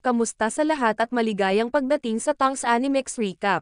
Kamusta sa lahat at maligayang pagdating sa Tongs Animex Recap.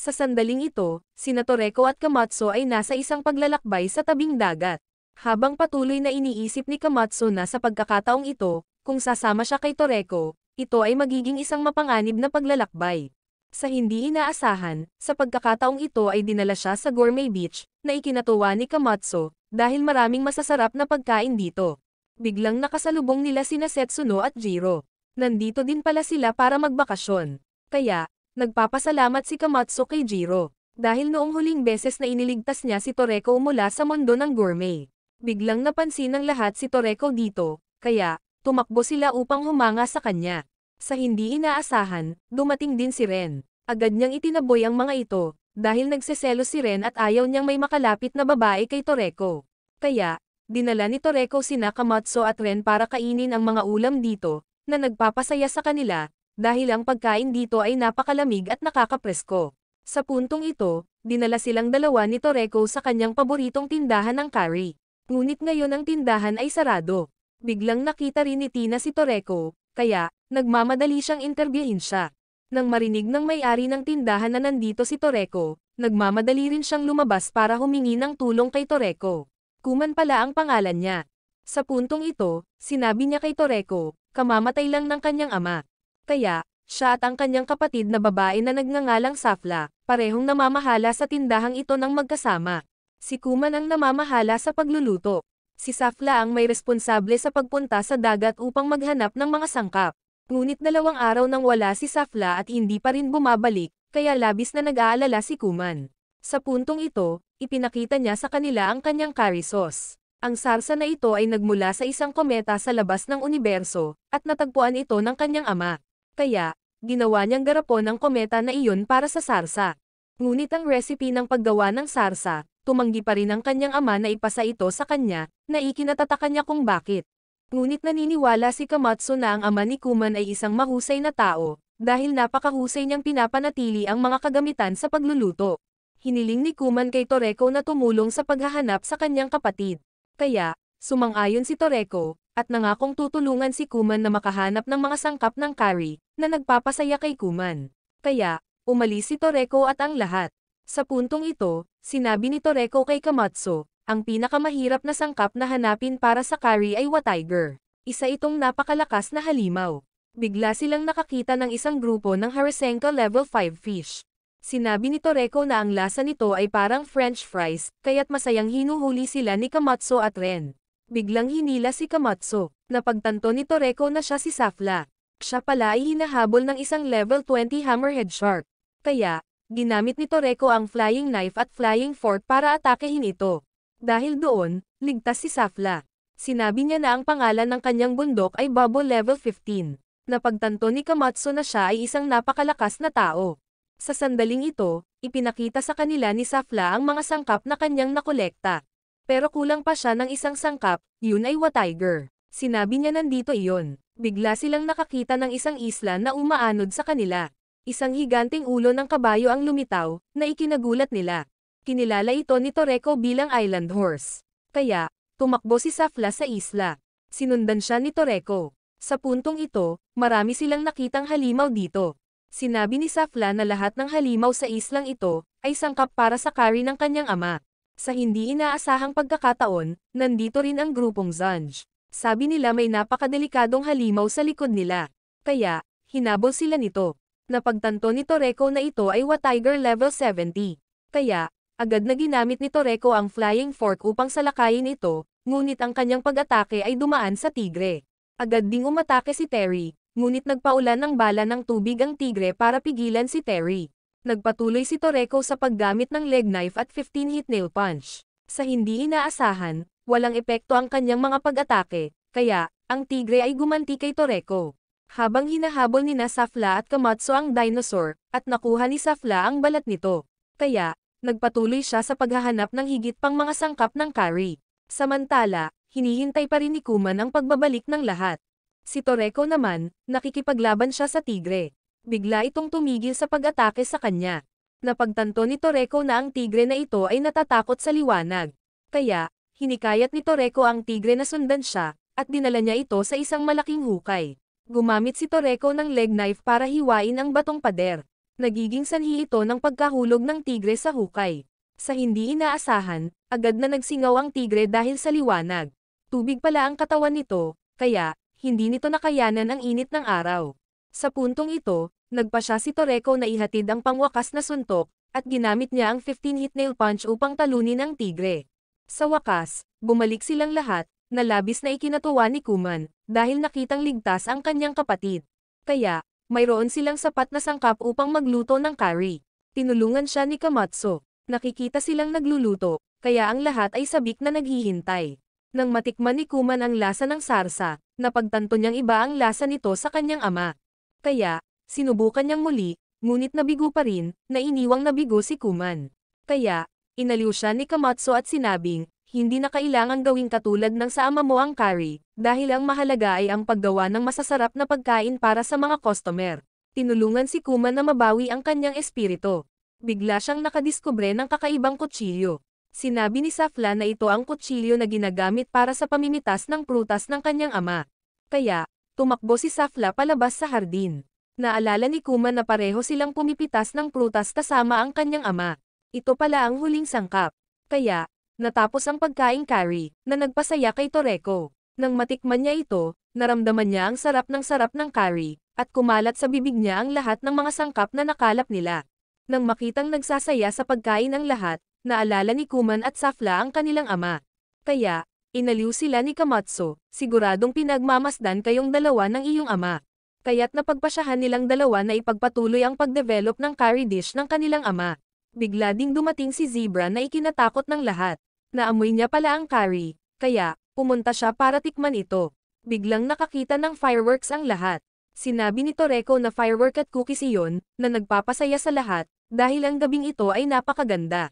Sa sandaling ito, sina Toreko at Kamatsu ay nasa isang paglalakbay sa tabing dagat. Habang patuloy na iniisip ni Kamatsu na sa pagkakataong ito, kung sasama siya kay Toreko, ito ay magiging isang mapanganib na paglalakbay. Sa hindi inaasahan, sa pagkakataong ito ay dinala siya sa Gourmet Beach, na ikinatuwa ni Kamatsu, dahil maraming masasarap na pagkain dito. Biglang nakasalubong nila sina Setsuno at Jiro. Nandito din pala sila para magbakasyon. Kaya, nagpapasalamat si Kamatsu kay Jiro. Dahil noong huling beses na iniligtas niya si Toreko mula sa mundo ng gourmet. Biglang napansin ng lahat si Toreko dito, kaya, tumakbo sila upang humanga sa kanya. Sa hindi inaasahan, dumating din si Ren. Agad niyang itinaboy ang mga ito, dahil nagseselo si Ren at ayaw niyang may makalapit na babae kay Toreko. Kaya, dinala ni Toreko si Nakamatsu at Ren para kainin ang mga ulam dito, na nagpapasaya sa kanila, dahil ang pagkain dito ay napakalamig at nakakapresko. Sa puntong ito, dinala silang dalawa ni Toreco sa kanyang paboritong tindahan ng curry. Ngunit ngayon ang tindahan ay sarado. Biglang nakita rin ni Tina si Toreco, kaya, nagmamadali siyang interbyuhin siya. Nang marinig ng may-ari ng tindahan na nandito si Toreco, nagmamadali rin siyang lumabas para humingi ng tulong kay Toreco. Kuman pala ang pangalan niya. Sa puntong ito, sinabi niya kay Toreko, kamamatay lang ng kanyang ama. Kaya, siya at ang kanyang kapatid na babae na nagngangalang Safla, parehong namamahala sa tindahang ito ng magkasama. Si Kuman ang namamahala sa pagluluto. Si Safla ang may responsable sa pagpunta sa dagat upang maghanap ng mga sangkap. Ngunit dalawang araw nang wala si Safla at hindi pa rin bumabalik, kaya labis na nag-aalala si Kuman. Sa puntong ito, ipinakita niya sa kanila ang kanyang curry sauce. Ang sarsa na ito ay nagmula sa isang kometa sa labas ng universo, at natagpuan ito ng kanyang ama. Kaya, ginawa niyang garapon ang kometa na iyon para sa sarsa. Ngunit ang recipe ng paggawa ng sarsa, tumanggi pa rin ang kanyang ama na ipasa ito sa kanya, na ikinatataka niya kung bakit. Ngunit naniniwala si Kamatsu na ang ama ni Kuman ay isang mahusay na tao, dahil napakahusay niyang pinapanatili ang mga kagamitan sa pagluluto. Hiniling ni Kuman kay Toreko na tumulong sa paghahanap sa kanyang kapatid. Kaya, sumang-ayon si Toreko, at nangakong tutulungan si Kuman na makahanap ng mga sangkap ng Kari, na nagpapasaya kay Kuman. Kaya, umalis si Toreko at ang lahat. Sa puntong ito, sinabi ni Toreko kay Kamatsu, ang pinakamahirap na sangkap na hanapin para sa Kari ay Watiger. Isa itong napakalakas na halimaw. Bigla silang nakakita ng isang grupo ng Harasenka level 5 fish. Sinabi ni Toreko na ang lasa nito ay parang french fries, kaya't masayang hinuhuli sila ni Kamatso at Ren. Biglang hinila si Kamatso, napagtanto ni Toreko na siya si Safla. Siya pala ay hinahabol ng isang level 20 hammerhead shark. Kaya, ginamit ni Toreko ang flying knife at flying fork para atakehin ito. Dahil doon, ligtas si Safla. Sinabi niya na ang pangalan ng kanyang bundok ay Bubble Level 15. Napagtanto ni Kamatso na siya ay isang napakalakas na tao. Sa sandaling ito, ipinakita sa kanila ni Safla ang mga sangkap na kanyang nakolekta. Pero kulang pa siya ng isang sangkap, yun ay Watiger. Sinabi niya nandito iyon. Bigla silang nakakita ng isang isla na umaanod sa kanila. Isang higanting ulo ng kabayo ang lumitaw, na ikinagulat nila. Kinilala ito ni Toreko bilang Island Horse. Kaya, tumakbo si Safla sa isla. Sinundan siya ni Toreko. Sa puntong ito, marami silang nakitang halimaw dito. Sinabi ni Safla na lahat ng halimaw sa islang ito, ay sangkap para sa kari ng kanyang ama. Sa hindi inaasahang pagkakataon, nandito rin ang grupong Zanj. Sabi nila may napakadelikadong halimaw sa likod nila. Kaya, hinabol sila nito. Napagtanto ni Toreko na ito ay Watiger level 70. Kaya, agad na ginamit ni Toreko ang flying fork upang salakayin ito, ngunit ang kanyang pag-atake ay dumaan sa tigre. Agad ding umatake si Terry, ngunit nagpaulan ng bala ng tubig ang tigre para pigilan si Terry. Nagpatuloy si Toreco sa paggamit ng leg knife at 15-hit nail punch. Sa hindi inaasahan, walang epekto ang kanyang mga pag-atake, kaya, ang tigre ay gumanti kay Toreco. Habang hinahabol ni Safla at Kamatsu ang dinosaur, at nakuha ni Safla ang balat nito. Kaya, nagpatuloy siya sa paghahanap ng higit pang mga sangkap ng curry. Samantala, hinihintay pa rin ni Kuman ang pagbabalik ng lahat. Si Toreco naman, nakikipaglaban siya sa tigre. Bigla itong tumigil sa pag-atake sa kanya. Napagtanto ni Toreco na ang tigre na ito ay natatakot sa liwanag. Kaya, hinikayat ni Toreco ang tigre na sundan siya, at dinala niya ito sa isang malaking hukay. Gumamit si Toreco ng leg knife para hiwain ang batong pader. Nagiging sanhi ito ng pagkahulog ng tigre sa hukay. Sa hindi inaasahan, agad na nagsingaw ang tigre dahil sa liwanag. Tubig pala ang katawan nito, kaya, hindi nito nakayanan ang init ng araw. Sa puntong ito, nagpa siya si Toreko na ihatid ang pangwakas na suntok, at ginamit niya ang 15-hit nail punch upang talunin ang tigre. Sa wakas, bumalik silang lahat, nalabis na ikinatuwa ni Kuman, dahil nakitang ligtas ang kanyang kapatid. Kaya, mayroon silang sapat na sangkap upang magluto ng curry. Tinulungan siya ni Kamatsu. Nakikita silang nagluluto, kaya ang lahat ay sabik na naghihintay nang matikman ni Kuman ang lasa ng sarsa, napagtanto niyang iba ang lasa nito sa kanyang ama. Kaya, sinubukan niyang muli, ngunit nabigo pa rin, na iniwang nabigo si Kuman. Kaya, inaliw siya ni Kamatso at sinabing, hindi na kailangang gawing katulad ng sa ama mo ang curry, dahil ang mahalaga ay ang paggawa ng masasarap na pagkain para sa mga customer. Tinulungan si Kuman na mabawi ang kanyang espiritu. Bigla siyang nakadiskubre ng kakaibang kutsilyo. Sinabi ni Safla na ito ang kutsilyo na ginagamit para sa pamimitas ng prutas ng kanyang ama. Kaya, tumakbo si Safla palabas sa hardin. Naalala ni Kuma na pareho silang pumipitas ng prutas kasama ang kanyang ama. Ito pala ang huling sangkap. Kaya, natapos ang pagkain curry, na nagpasaya kay Toreko. Nang matikman niya ito, naramdaman niya ang sarap ng sarap ng curry, at kumalat sa bibig niya ang lahat ng mga sangkap na nakalap nila. Nang makitang nagsasaya sa pagkain ang lahat, naalala ni Kuman at Safla ang kanilang ama. Kaya, inaliw sila ni Kamatso, siguradong pinagmamasdan kayong dalawa ng iyong ama. Kaya't napagpasyahan nilang dalawa na ipagpatuloy ang pagdevelop ng curry dish ng kanilang ama. Bigla ding dumating si Zebra na ikinatakot ng lahat. Naamoy niya pala ang curry, kaya, pumunta siya para tikman ito. Biglang nakakita ng fireworks ang lahat. Sinabi ni Toreko na firework at cookies iyon, na nagpapasaya sa lahat, dahil ang gabing ito ay napakaganda.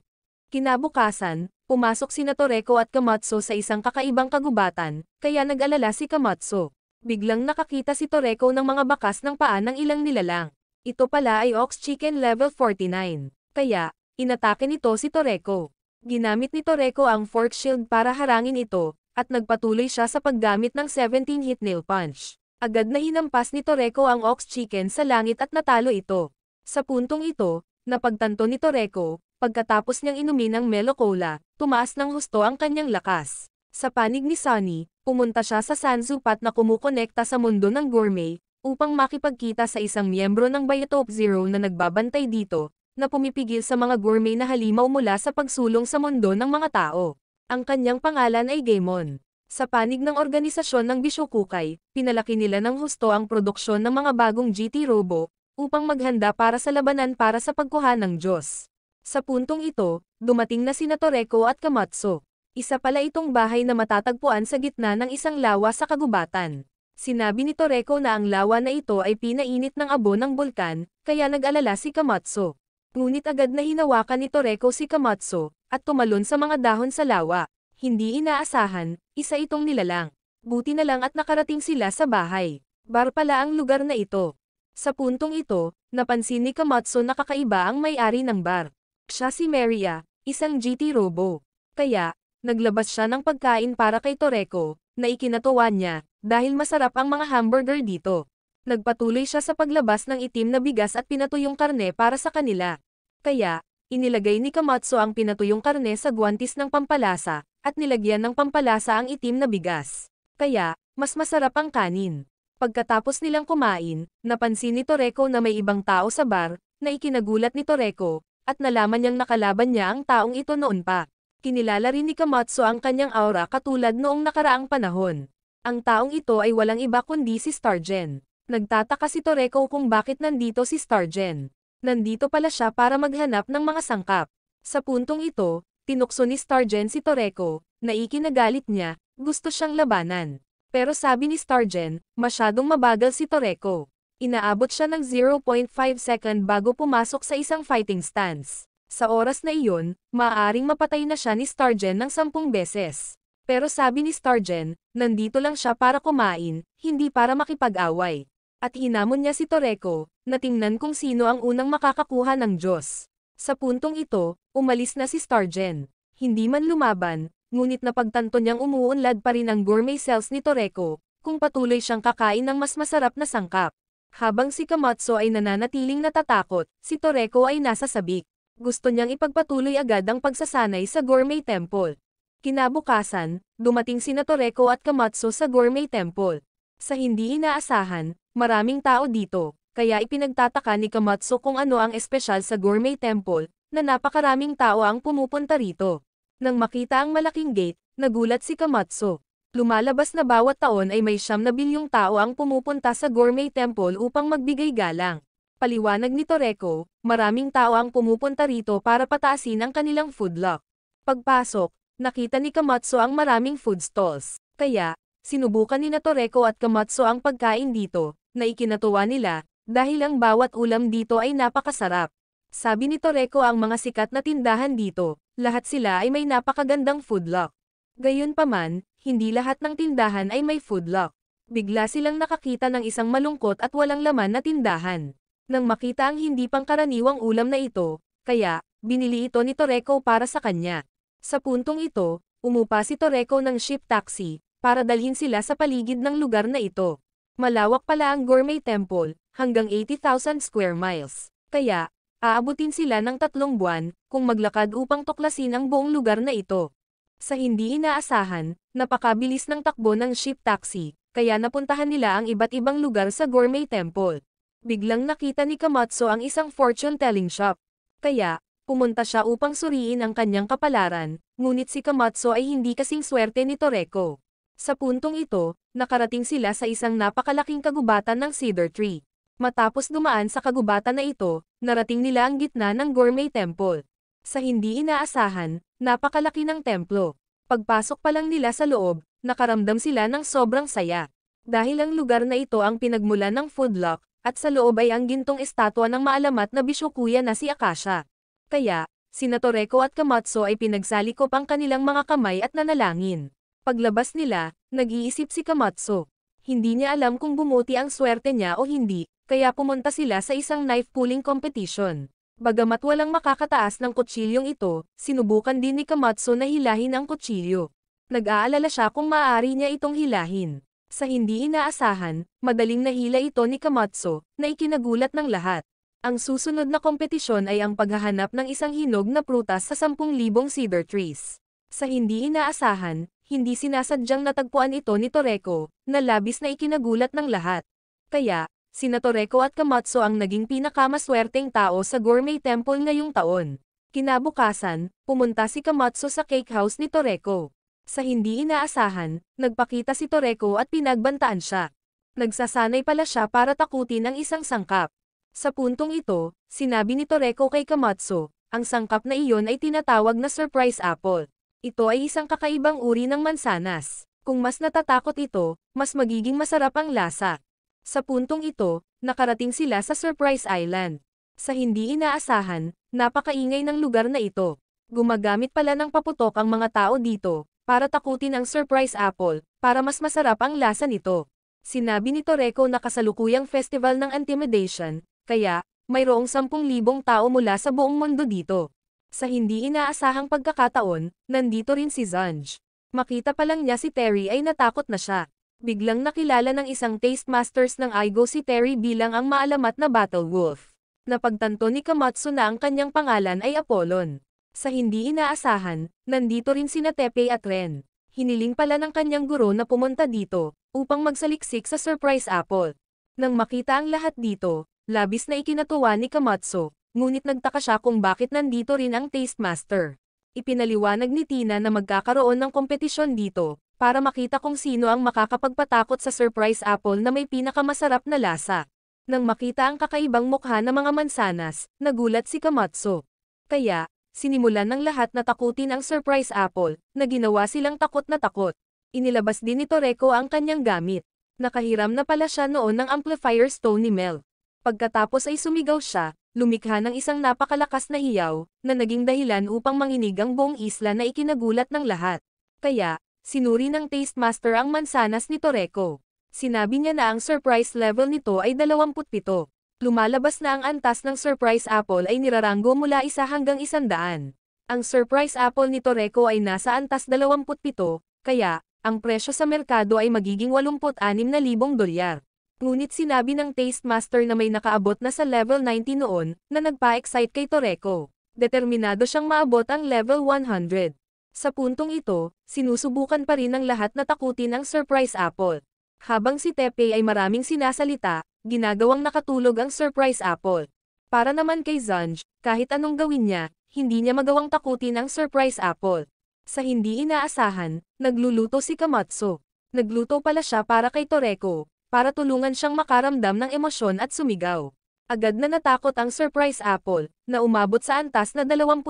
Kinabukasan, pumasok si Natoreko at Kamatso sa isang kakaibang kagubatan, kaya nag-alala si Kamatso. Biglang nakakita si Toreko ng mga bakas ng paa ng ilang nilalang. Ito pala ay Ox Chicken Level 49. Kaya, inatake nito si Toreko. Ginamit ni Toreko ang Fork Shield para harangin ito, at nagpatuloy siya sa paggamit ng 17 Hit Nail Punch. Agad na hinampas ni Toreko ang Ox Chicken sa langit at natalo ito. Sa puntong ito, napagtanto ni Toreko, Pagkatapos niyang inumin ang Melo Cola, tumaas ng husto ang kanyang lakas. Sa panig ni Sunny, pumunta siya sa Sanzupat na kumukonekta sa mundo ng gourmet, upang makipagkita sa isang miyembro ng Biotop Zero na nagbabantay dito, na pumipigil sa mga gourmet na halimaw mula sa pagsulong sa mundo ng mga tao. Ang kanyang pangalan ay Gaemon. Sa panig ng organisasyon ng Bishokukay, pinalaki nila ng husto ang produksyon ng mga bagong GT Robo, upang maghanda para sa labanan para sa pagkuha ng Diyos. Sa puntong ito, dumating na sina Toreko at Kamatso. Isa pala itong bahay na matatagpuan sa gitna ng isang lawa sa kagubatan. Sinabi ni Toreko na ang lawa na ito ay pinainit ng abo ng bulkan, kaya nag-alala si Kamatso. Ngunit agad na hinawakan ni Toreko si Kamatso, at tumalon sa mga dahon sa lawa. Hindi inaasahan, isa itong nilalang. Buti na lang at nakarating sila sa bahay. Bar pala ang lugar na ito. Sa puntong ito, napansin ni Kamatso na kakaiba ang may-ari ng bar. Siya si Maria, isang GT Robo. Kaya, naglabas siya ng pagkain para kay Toreko, na ikinatuwa niya, dahil masarap ang mga hamburger dito. Nagpatuloy siya sa paglabas ng itim na bigas at pinatuyong karne para sa kanila. Kaya, inilagay ni Kamatsu ang pinatuyong karne sa guwantis ng pampalasa, at nilagyan ng pampalasa ang itim na bigas. Kaya, mas masarap ang kanin. Pagkatapos nilang kumain, napansin ni Toreko na may ibang tao sa bar, na ikinagulat ni Toreko, at nalaman niyang nakalaban niya ang taong ito noon pa. Kinilala rin ni Kamatsu ang kanyang aura katulad noong nakaraang panahon. Ang taong ito ay walang iba kundi si Stargen. Nagtataka si Toreko kung bakit nandito si Stargen. Nandito pala siya para maghanap ng mga sangkap. Sa puntong ito, tinukso ni Stargen si Toreko, na ikinagalit niya, gusto siyang labanan. Pero sabi ni Stargen, masyadong mabagal si Toreko inaabot siya ng 0.5 second bago pumasok sa isang fighting stance. Sa oras na iyon, maaaring mapatay na siya ni Stargen ng 10 beses. Pero sabi ni Stargen, nandito lang siya para kumain, hindi para makipag-away. At hinamon niya si Toreko, na tingnan kung sino ang unang makakakuha ng Diyos. Sa puntong ito, umalis na si Stargen. Hindi man lumaban, ngunit napagtanto niyang umuunlad pa rin ang gourmet cells ni Toreko, kung patuloy siyang kakain ng mas masarap na sangkap. Habang si Kamatso ay nananatiling natatakot, si Toreko ay nasa sabik. Gusto niyang ipagpatuloy agad ang pagsasanay sa Gourmet Temple. Kinabukasan, dumating si Toreko at Kamatso sa Gourmet Temple. Sa hindi inaasahan, maraming tao dito, kaya ipinagtataka ni Kamatso kung ano ang espesyal sa Gourmet Temple, na napakaraming tao ang pumupunta rito. Nang makita ang malaking gate, nagulat si Kamatso lumalabas na bawat taon ay may siyam na bilyong tao ang pumupunta sa gourmet temple upang magbigay galang. Paliwanag ni Toreco, maraming tao ang pumupunta rito para pataasin ang kanilang food luck. Pagpasok, nakita ni Kamatso ang maraming food stalls. Kaya, sinubukan ni Toreco at Kamatso ang pagkain dito, na ikinatuwa nila, dahil ang bawat ulam dito ay napakasarap. Sabi ni Toreco ang mga sikat na tindahan dito, lahat sila ay may napakagandang food luck. Gayunpaman, hindi lahat ng tindahan ay may food lock. Bigla silang nakakita ng isang malungkot at walang laman na tindahan. Nang makita ang hindi pangkaraniwang ulam na ito, kaya, binili ito ni Toreko para sa kanya. Sa puntong ito, umupa si Toreko ng ship taxi, para dalhin sila sa paligid ng lugar na ito. Malawak pala ang gourmet temple, hanggang 80,000 square miles. Kaya, aabutin sila ng tatlong buwan, kung maglakad upang tuklasin ang buong lugar na ito. Sa hindi inaasahan, napakabilis ng takbo ng ship taxi, kaya napuntahan nila ang iba't ibang lugar sa gourmet temple. Biglang nakita ni Kamatsu ang isang fortune-telling shop. Kaya, pumunta siya upang suriin ang kanyang kapalaran, ngunit si Kamatsu ay hindi kasing swerte ni Toreko. Sa puntong ito, nakarating sila sa isang napakalaking kagubatan ng cedar tree. Matapos dumaan sa kagubatan na ito, narating nila ang gitna ng gourmet temple. Sa hindi inaasahan, Napakalaki ng templo. Pagpasok pa lang nila sa loob, nakaramdam sila ng sobrang saya. Dahil ang lugar na ito ang pinagmulan ng foodlock, at sa loob ay ang gintong estatwa ng maalamat na bisyokuya na si Akasha. Kaya, sina Toreko at Kamatso ay pinagsalikop ang kanilang mga kamay at nanalangin. Paglabas nila, nag-iisip si Kamatso. Hindi niya alam kung bumuti ang swerte niya o hindi, kaya pumunta sila sa isang knife pulling competition. Bagamat walang makakataas ng kutsilyong ito, sinubukan din ni Kamatsu na hilahin ang kutsilyo. Nag-aalala siya kung maaari niya itong hilahin. Sa hindi inaasahan, madaling nahila ito ni Kamatsu, na ikinagulat ng lahat. Ang susunod na kompetisyon ay ang paghahanap ng isang hinog na prutas sa 10,000 cedar trees. Sa hindi inaasahan, hindi sinasadyang natagpuan ito ni Toreko, na labis na ikinagulat ng lahat. Kaya, si Toreko at Kamatso ang naging pinakamaswerteng tao sa Gourmet Temple ngayong taon. Kinabukasan, pumunta si Kamatso sa cake house ni Toreko. Sa hindi inaasahan, nagpakita si Toreko at pinagbantaan siya. Nagsasanay pala siya para takutin ang isang sangkap. Sa puntong ito, sinabi ni Toreko kay Kamatso, ang sangkap na iyon ay tinatawag na surprise apple. Ito ay isang kakaibang uri ng mansanas. Kung mas natatakot ito, mas magiging masarap ang lasa. Sa puntong ito, nakarating sila sa Surprise Island. Sa hindi inaasahan, napakaingay ng lugar na ito. Gumagamit pala ng paputok ang mga tao dito, para takutin ang surprise apple, para mas masarap ang lasa nito. Sinabi ni Toreco na kasalukuyang festival ng intimidation, kaya, mayroong 10,000 tao mula sa buong mundo dito. Sa hindi inaasahang pagkakataon, nandito rin si Zanj. Makita pa lang niya si Terry ay natakot na siya biglang nakilala ng isang taste masters ng Igo si Terry bilang ang maalamat na Battle Wolf. Napagtanto ni Kamatsu na ang kanyang pangalan ay Apollon. Sa hindi inaasahan, nandito rin sina Tepe at Ren. Hiniling pala ng kanyang guro na pumunta dito, upang magsaliksik sa Surprise Apple. Nang makita ang lahat dito, labis na ikinatuwa ni Kamatsu, ngunit nagtaka siya kung bakit nandito rin ang Taste Master. Ipinaliwanag ni Tina na magkakaroon ng kompetisyon dito, para makita kung sino ang makakapagpatakot sa surprise apple na may pinakamasarap na lasa. Nang makita ang kakaibang mukha ng mga mansanas, nagulat si Kamatsu. Kaya, sinimulan ng lahat na takutin ang surprise apple, na ginawa silang takot na takot. Inilabas din ni Toreko ang kanyang gamit. Nakahiram na pala siya noon ng amplifier stone ni Mel. Pagkatapos ay sumigaw siya, lumikha ng isang napakalakas na hiyaw, na naging dahilan upang manginig ang buong isla na ikinagulat ng lahat. Kaya, Sinuri ng taste master ang mansanas ni Toreco. Sinabi niya na ang surprise level nito ay 27. Lumalabas na ang antas ng surprise apple ay niraranggo mula isa hanggang isandaan. Ang surprise apple ni Toreco ay nasa antas 27, kaya, ang presyo sa merkado ay magiging 86,000 dolyar. Ngunit sinabi ng taste master na may nakaabot na sa level 90 noon, na nagpa-excite kay Toreco. Determinado siyang maabot ang level 100. Sa puntong ito, sinusubukan pa rin ng lahat na takutin ang Surprise Apple. Habang si Tepe ay maraming sinasalita, ginagawang nakatulog ang Surprise Apple. Para naman kay Zanj, kahit anong gawin niya, hindi niya magawang takutin ang Surprise Apple. Sa hindi inaasahan, nagluluto si Kamatsu. Nagluto pala siya para kay Toreko, para tulungan siyang makaramdam ng emosyon at sumigaw. Agad na natakot ang Surprise Apple, na umabot sa antas na 28.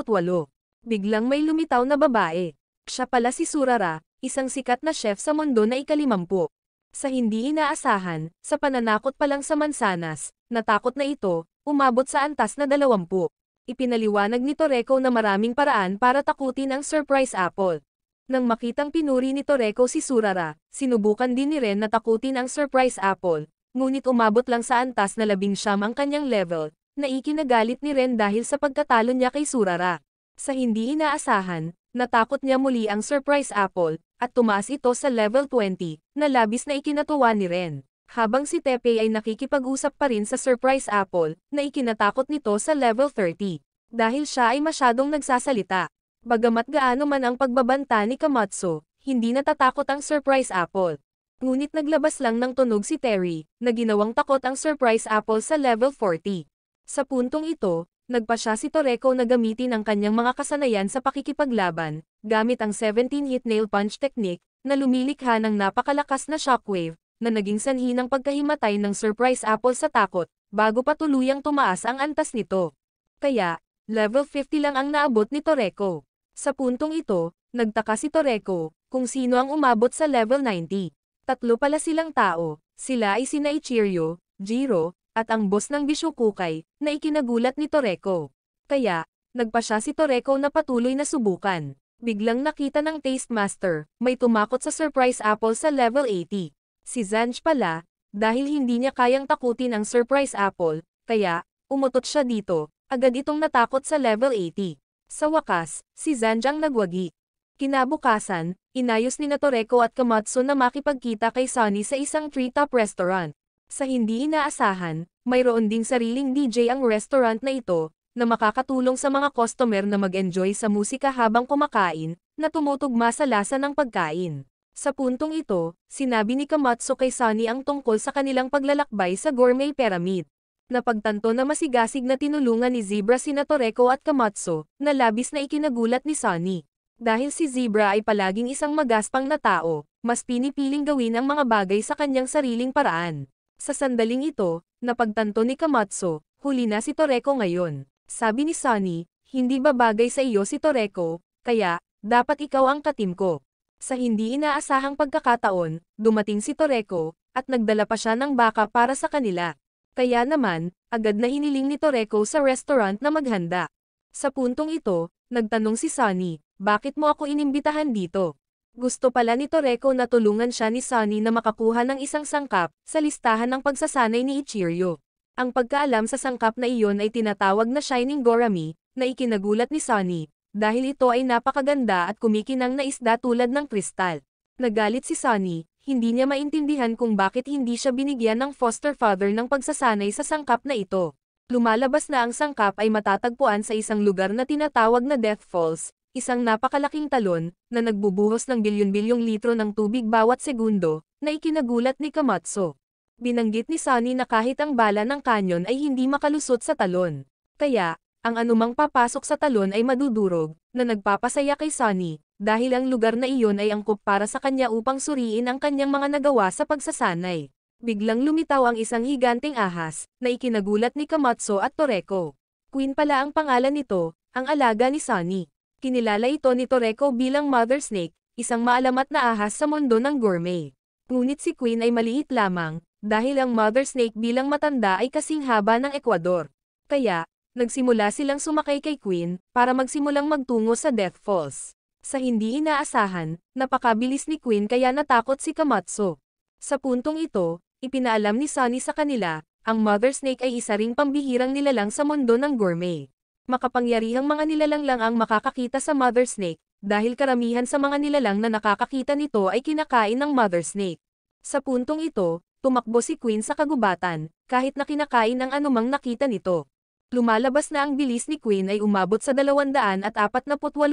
Biglang may lumitaw na babae. Siya pala si Surara, isang sikat na chef sa mundo na ikalimampu. Sa hindi inaasahan, sa pananakot pa lang sa mansanas, natakot na ito, umabot sa antas na dalawampu. Ipinaliwanag ni Toreko na maraming paraan para takutin ang surprise apple. Nang makitang pinuri ni Toreko si Surara, sinubukan din ni Ren na takutin ang surprise apple, ngunit umabot lang sa antas na labing siyam ang kanyang level, na ikinagalit ni Ren dahil sa pagkatalo niya kay Surara. Sa hindi inaasahan, natakot niya muli ang surprise apple, at tumaas ito sa level 20, na labis na ikinatuwa ni Ren. Habang si Tepe ay nakikipag-usap pa rin sa surprise apple, na ikinatakot nito sa level 30. Dahil siya ay masyadong nagsasalita. Bagamat gaano man ang pagbabanta ni Kamatsu, hindi natatakot ang surprise apple. Ngunit naglabas lang ng tunog si Terry, na ginawang takot ang surprise apple sa level 40. Sa puntong ito, nagpasya si Toreko na gamitin ang kanyang mga kasanayan sa pakikipaglaban, gamit ang 17-hit nail punch technique, na lumilikha ng napakalakas na shockwave, na naging sanhi ng pagkahimatay ng Surprise Apple sa takot, bago pa tuluyang tumaas ang antas nito. Kaya, level 50 lang ang naabot ni Toreko. Sa puntong ito, nagtaka si Toreko, kung sino ang umabot sa level 90. Tatlo pala silang tao, sila ay sina Ichiryo, Jiro, at ang boss ng Bishokukay, na ikinagulat ni Toreko. Kaya, nagpa siya si Toreko na patuloy na subukan. Biglang nakita ng Master, may tumakot sa Surprise Apple sa level 80. Si Zanj pala, dahil hindi niya kayang takutin ang Surprise Apple, kaya, umutot siya dito, agad itong natakot sa level 80. Sa wakas, si Zanj ang nagwagi. Kinabukasan, inayos ni Natoreko at Kamatsu na makipagkita kay Sunny sa isang treetop restaurant. Sa hindi inaasahan, mayroon ding sariling DJ ang restaurant na ito, na makakatulong sa mga customer na mag-enjoy sa musika habang kumakain, na tumutugma sa lasa ng pagkain. Sa puntong ito, sinabi ni Kamatsu kay Sunny ang tungkol sa kanilang paglalakbay sa gourmet pyramid. Napagtanto na masigasig na tinulungan ni Zebra si Natoreko at Kamatsu, na labis na ikinagulat ni Sunny. Dahil si Zebra ay palaging isang magaspang na tao, mas pinipiling gawin ang mga bagay sa kanyang sariling paraan. Sa sandaling ito, napagtanto ni Kamatsu, huli na si Toreko ngayon. Sabi ni Sunny, hindi ba bagay sa iyo si Toreko, kaya, dapat ikaw ang katim ko. Sa hindi inaasahang pagkakataon, dumating si Toreko, at nagdala pa siya ng baka para sa kanila. Kaya naman, agad na hiniling ni Toreko sa restaurant na maghanda. Sa puntong ito, nagtanong si Sunny, bakit mo ako inimbitahan dito? Gusto pala ni Toreko na tulungan siya ni Sunny na makakuha ng isang sangkap sa listahan ng pagsasanay ni Ichiryo. Ang pagkaalam sa sangkap na iyon ay tinatawag na Shining Gorami, na ikinagulat ni Sunny, dahil ito ay napakaganda at kumikinang na isda tulad ng kristal. Nagalit si Sunny, hindi niya maintindihan kung bakit hindi siya binigyan ng foster father ng pagsasanay sa sangkap na ito. Lumalabas na ang sangkap ay matatagpuan sa isang lugar na tinatawag na Death Falls, isang napakalaking talon, na nagbubuhos ng bilyon-bilyong litro ng tubig bawat segundo, na ikinagulat ni Kamatso. Binanggit ni Sunny na kahit ang bala ng kanyon ay hindi makalusot sa talon. Kaya, ang anumang papasok sa talon ay madudurog, na nagpapasaya kay Sunny, dahil ang lugar na iyon ay angkop para sa kanya upang suriin ang kanyang mga nagawa sa pagsasanay. Biglang lumitaw ang isang higanting ahas, na ikinagulat ni Kamatso at Toreko. Queen pala ang pangalan nito, ang alaga ni Sunny. Kinilala ito ni Toreko bilang Mother Snake, isang maalamat na ahas sa mundo ng gourmet. Ngunit si Queen ay maliit lamang, dahil ang Mother Snake bilang matanda ay kasing haba ng Ecuador. Kaya, nagsimula silang sumakay kay Queen, para magsimulang magtungo sa Death Falls. Sa hindi inaasahan, napakabilis ni Queen kaya natakot si Kamatsu. Sa puntong ito, ipinaalam ni Sunny sa kanila, ang Mother Snake ay isa ring pambihirang nilalang sa mundo ng gourmet. Makapangyarihang mga nilalang lang ang makakakita sa Mother Snake, dahil karamihan sa mga nilalang na nakakakita nito ay kinakain ng Mother Snake. Sa puntong ito, tumakbo si Queen sa kagubatan, kahit na kinakain ang anumang nakita nito. Lumalabas na ang bilis ni Queen ay umabot sa 248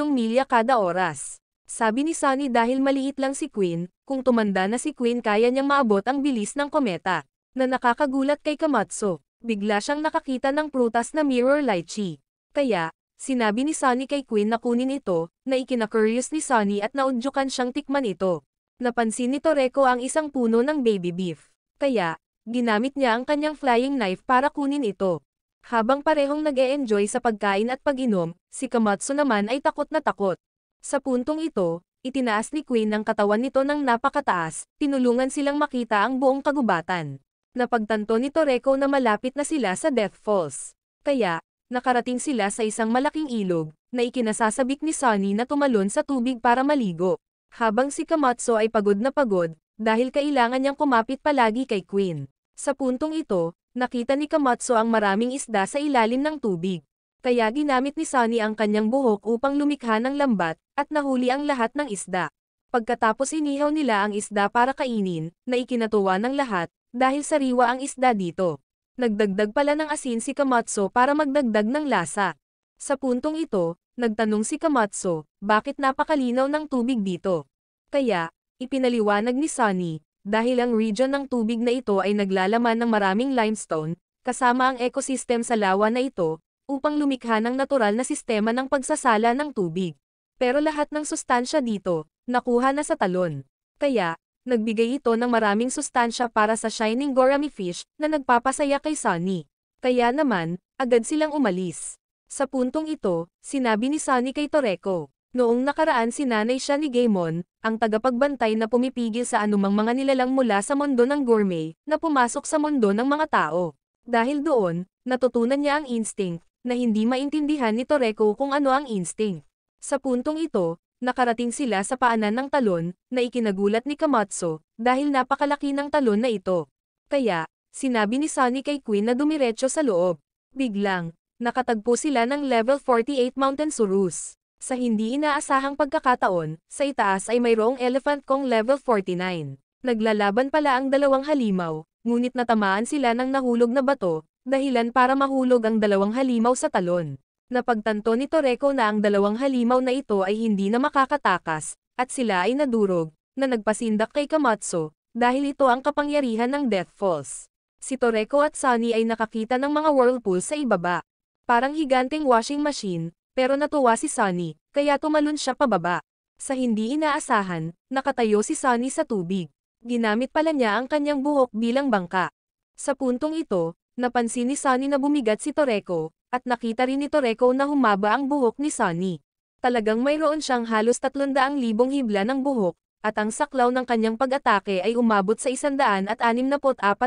milya kada oras. Sabi ni Sunny dahil maliit lang si Queen, kung tumanda na si Queen kaya niyang maabot ang bilis ng kometa, na nakakagulat kay Kamatsu. Bigla siyang nakakita ng prutas na mirror lychee. Kaya, sinabi ni Sunny kay Queen na kunin ito, na ikinakuryos ni Sunny at naudyukan siyang tikman ito. Napansin ni Toreko ang isang puno ng baby beef. Kaya, ginamit niya ang kanyang flying knife para kunin ito. Habang parehong nag -e enjoy sa pagkain at pag-inom, si Kamatsu naman ay takot na takot. Sa puntong ito, itinaas ni Queen ang katawan nito ng napakataas, tinulungan silang makita ang buong kagubatan. Napagtanto ni Toreko na malapit na sila sa Death Falls. Kaya, nakarating sila sa isang malaking ilog, na ikinasasabik ni Sunny na tumalon sa tubig para maligo. Habang si Kamatso ay pagod na pagod, dahil kailangan niyang kumapit palagi kay Queen. Sa puntong ito, nakita ni Kamatso ang maraming isda sa ilalim ng tubig. Kaya ginamit ni Sunny ang kanyang buhok upang lumikha ng lambat, at nahuli ang lahat ng isda. Pagkatapos inihaw nila ang isda para kainin, na ikinatuwa ng lahat, dahil sariwa ang isda dito. Nagdagdag pala ng asin si Kamatso para magdagdag ng lasa. Sa puntong ito, nagtanong si Kamatso, bakit napakalinaw ng tubig dito? Kaya, ipinaliwanag ni Sunny, dahil ang region ng tubig na ito ay naglalaman ng maraming limestone, kasama ang ecosystem sa lawa na ito, upang lumikha ng natural na sistema ng pagsasala ng tubig. Pero lahat ng sustansya dito, nakuha na sa talon. Kaya, Nagbigay ito ng maraming sustansya para sa Shining Gorami Fish na nagpapasaya kay Sunny. Kaya naman, agad silang umalis. Sa puntong ito, sinabi ni Sunny kay Toreko. Noong nakaraan si nanay siya ni Gaemon, ang tagapagbantay na pumipigil sa anumang mga nilalang mula sa mundo ng gourmet na pumasok sa mundo ng mga tao. Dahil doon, natutunan niya ang instinct na hindi maintindihan ni Toreko kung ano ang instinct. Sa puntong ito, nakarating sila sa paanan ng talon, na ikinagulat ni Kamatsu, dahil napakalaki ng talon na ito. Kaya, sinabi ni Sunny kay Queen na dumiretso sa loob. Biglang, nakatagpo sila ng level 48 Mountain Surus. Sa hindi inaasahang pagkakataon, sa itaas ay mayroong elephant kong level 49. Naglalaban pala ang dalawang halimaw, ngunit natamaan sila ng nahulog na bato, dahilan para mahulog ang dalawang halimaw sa talon. Napagtanto ni Toreko na ang dalawang halimaw na ito ay hindi na makakatakas, at sila ay nadurog, na nagpasindak kay Kamatsu, dahil ito ang kapangyarihan ng Death Falls. Si Toreko at Sunny ay nakakita ng mga whirlpool sa ibaba. Parang higanteng washing machine, pero natuwa si Sunny, kaya tumalon siya pababa. Sa hindi inaasahan, nakatayo si Sunny sa tubig. Ginamit pala niya ang kanyang buhok bilang bangka. Sa puntong ito, napansin ni Sunny na bumigat si Toreko, at nakita rin ni Toreko na humaba ang buhok ni Sunny. Talagang mayroon siyang halos 300,000 hibla ng buhok, at ang saklaw ng kanyang pag-atake ay umabot sa 164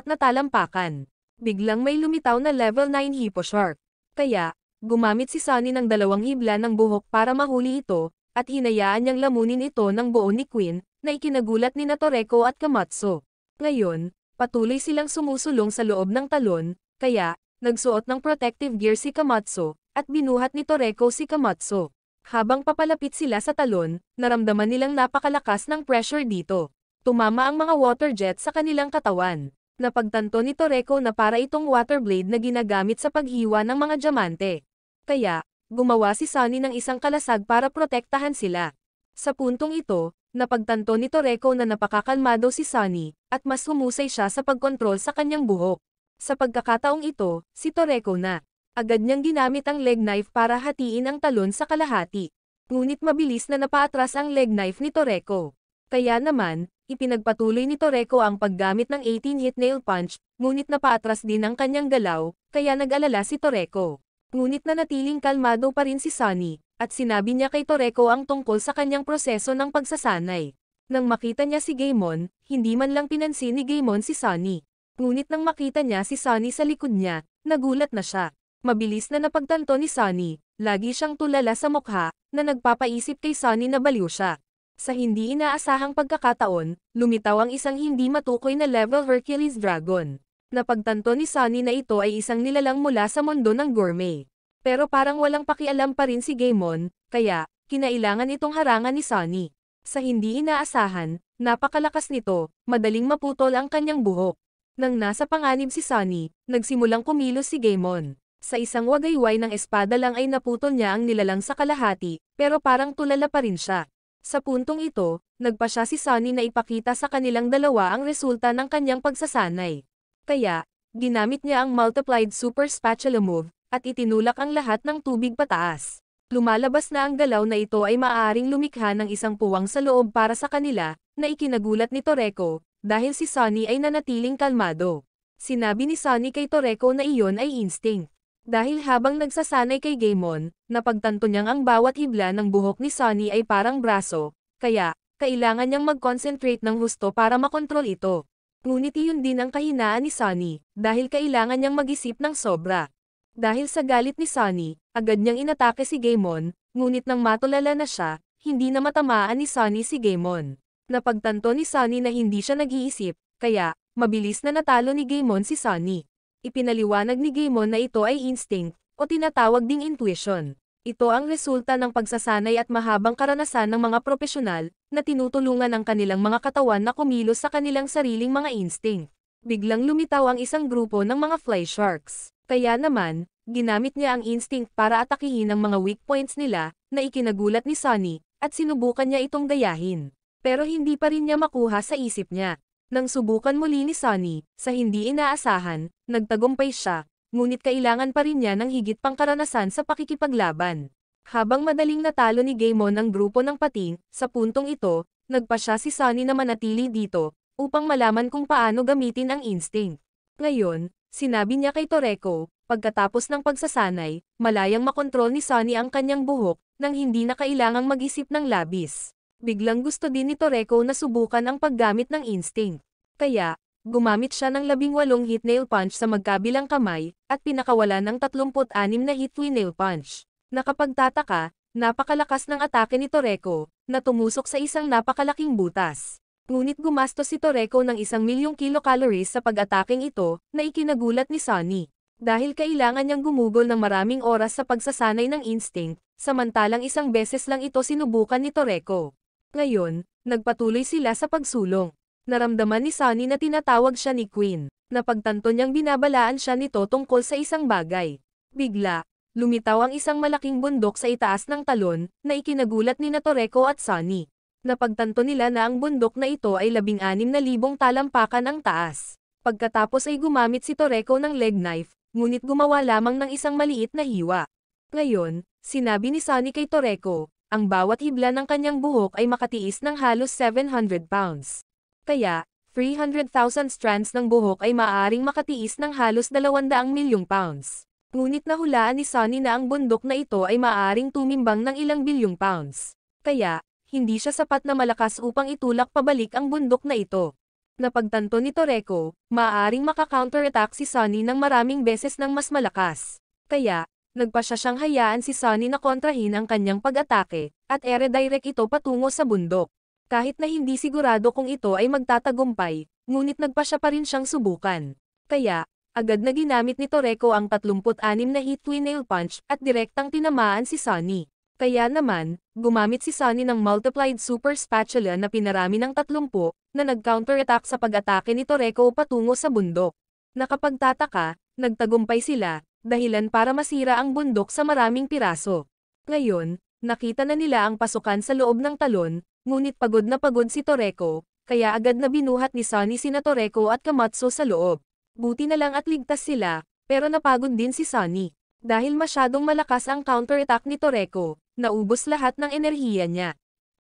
na talampakan. Biglang may lumitaw na level 9 Hippo Shark. Kaya, gumamit si Sunny ng dalawang hibla ng buhok para mahuli ito, at hinayaan niyang lamunin ito ng buo ni Queen, na ikinagulat ni Natoreko at Kamatsu. Ngayon, patuloy silang sumusulong sa loob ng talon, kaya, nagsuot ng protective gear si Kamatsu, at binuhat ni Toreko si Kamatsu. Habang papalapit sila sa talon, naramdaman nilang napakalakas ng pressure dito. Tumama ang mga water jet sa kanilang katawan. Napagtanto ni Toreko na para itong water blade na ginagamit sa paghiwa ng mga diamante. Kaya, gumawa si Sunny ng isang kalasag para protektahan sila. Sa puntong ito, Napagtanto ni Toreko na napakakalmado si Sunny, at mas humusay siya sa pagkontrol sa kanyang buhok. Sa pagkakataong ito, si Toreko na. Agad niyang ginamit ang leg knife para hatiin ang talon sa kalahati. Ngunit mabilis na napaatras ang leg knife ni Toreko. Kaya naman, ipinagpatuloy ni Toreko ang paggamit ng 18-hit nail punch, ngunit napaatras din ang kanyang galaw, kaya nag-alala si Toreko. Ngunit nanatiling kalmado pa rin si Sunny, at sinabi niya kay Toreco ang tungkol sa kanyang proseso ng pagsasanay. Nang makita niya si Gaemon, hindi man lang pinansin ni Gaemon si Sunny. Ngunit nang makita niya si Sunny sa likod niya, nagulat na siya. Mabilis na napagtanto ni Sunny, lagi siyang tulala sa mukha, na nagpapaisip kay Sunny na baliw siya. Sa hindi inaasahang pagkakataon, lumitaw ang isang hindi matukoy na level Hercules Dragon. Napagtanto ni Sunny na ito ay isang nilalang mula sa mundo ng gourmet. Pero parang walang pakialam pa rin si Gaemon, kaya, kinailangan itong harangan ni Sunny. Sa hindi inaasahan, napakalakas nito, madaling maputol ang kanyang buhok. Nang nasa panganib si Sunny, nagsimulang kumilos si Gaemon. Sa isang wagayway ng espada lang ay naputol niya ang nilalang sa kalahati, pero parang tulala pa rin siya. Sa puntong ito, nagpa siya si Sunny na ipakita sa kanilang dalawa ang resulta ng kanyang pagsasanay. Kaya, ginamit niya ang multiplied super spatula move, at itinulak ang lahat ng tubig pataas. Lumalabas na ang galaw na ito ay maaaring lumikha ng isang puwang sa loob para sa kanila, na ikinagulat ni Toreko, dahil si Sunny ay nanatiling kalmado. Sinabi ni Sunny kay Toreko na iyon ay instinct. Dahil habang nagsasanay kay Gaemon, napagtanto niyang ang bawat hibla ng buhok ni Sunny ay parang braso, kaya, kailangan niyang mag-concentrate ng husto para makontrol ito. Ngunit iyon din ang kahinaan ni Sunny, dahil kailangan niyang mag-isip ng sobra. Dahil sa galit ni Sunny, agad niyang inatake si Gaemon, ngunit nang matulala na siya, hindi na matamaan ni Sunny si Gaemon. Napagtanto ni Sunny na hindi siya nag-iisip, kaya, mabilis na natalo ni Gaemon si Sunny. Ipinaliwanag ni Gaemon na ito ay instinct, o tinatawag ding intuition. Ito ang resulta ng pagsasanay at mahabang karanasan ng mga profesional, na tinutulungan ang kanilang mga katawan na kumilos sa kanilang sariling mga instinct. Biglang lumitaw ang isang grupo ng mga fly sharks. Kaya naman, ginamit niya ang instinct para atakihin ang mga weak points nila, na ikinagulat ni Sunny, at sinubukan niya itong gayahin. Pero hindi pa rin niya makuha sa isip niya. Nang subukan muli ni Sunny, sa hindi inaasahan, nagtagumpay siya, ngunit kailangan pa rin niya ng higit pang karanasan sa pakikipaglaban. Habang madaling natalo ni Gaemon ang grupo ng pating, sa puntong ito, nagpa siya si Sunny na manatili dito, upang malaman kung paano gamitin ang instinct. Ngayon, sinabi niya kay Toreko, pagkatapos ng pagsasanay, malayang makontrol ni Sunny ang kanyang buhok, nang hindi na kailangang mag-isip ng labis. Biglang gusto din ni Toreko na subukan ang paggamit ng instinct. Kaya, gumamit siya ng 18 hit nail punch sa magkabilang kamay, at pinakawala ng 36 na hit with nail punch. Nakapagtataka, napakalakas ng atake ni Toreko, na tumusok sa isang napakalaking butas. Ngunit gumastos si Toreko ng isang milyong kilocalories sa pag-ataking ito, na ikinagulat ni Sunny. Dahil kailangan niyang gumugol ng maraming oras sa pagsasanay ng instinct, samantalang isang beses lang ito sinubukan ni Toreko. Ngayon, nagpatuloy sila sa pagsulong. Naramdaman ni Sunny na tinatawag siya ni Queen. Napagtanto niyang binabalaan siya nito tungkol sa isang bagay. Bigla, lumitaw ang isang malaking bundok sa itaas ng talon, na ikinagulat ni Natoreco at Sunny. Napagtanto nila na ang bundok na ito ay labing-anim na libong talampakan ang taas. Pagkatapos ay gumamit si Toreco ng leg knife, ngunit gumawa lamang ng isang maliit na hiwa. Ngayon, sinabi ni Sunny kay Toreco, ang bawat hibla ng kanyang buhok ay makatiis ng halos 700 pounds. Kaya, 300,000 strands ng buhok ay maaring makatiis ng halos 200 milyong pounds. Ngunit nahulaan ni Sunny na ang bundok na ito ay maaring tumimbang ng ilang bilyong pounds. Kaya, hindi siya sapat na malakas upang itulak pabalik ang bundok na ito. Napagtanto ni Toreko, maaaring maka-counterattack si Sunny ng maraming beses ng mas malakas. Kaya, nagpa siya siyang hayaan si Sunny na kontrahin ang kanyang pag-atake, at ere-direct ito patungo sa bundok. Kahit na hindi sigurado kung ito ay magtatagumpay, ngunit nagpa siya pa rin siyang subukan. Kaya, agad na ginamit ni Toreko ang 36 na hit nail punch at direktang tinamaan si Sunny. Kaya naman, gumamit si Sunny ng multiplied super spatula na pinarami ng 30 na nag-counterattack sa pag-atake ni Toreko patungo sa bundok. Nakapagtataka, nagtagumpay sila, dahilan para masira ang bundok sa maraming piraso. Ngayon, nakita na nila ang pasukan sa loob ng talon, Ngunit pagod na pagod si Toreko, kaya agad na binuhat ni Sunny sina Toreko at Kamatsu sa loob. Buti na lang at ligtas sila, pero napagod din si Sunny. Dahil masyadong malakas ang counterattack ni Toreko, naubos lahat ng enerhiya niya.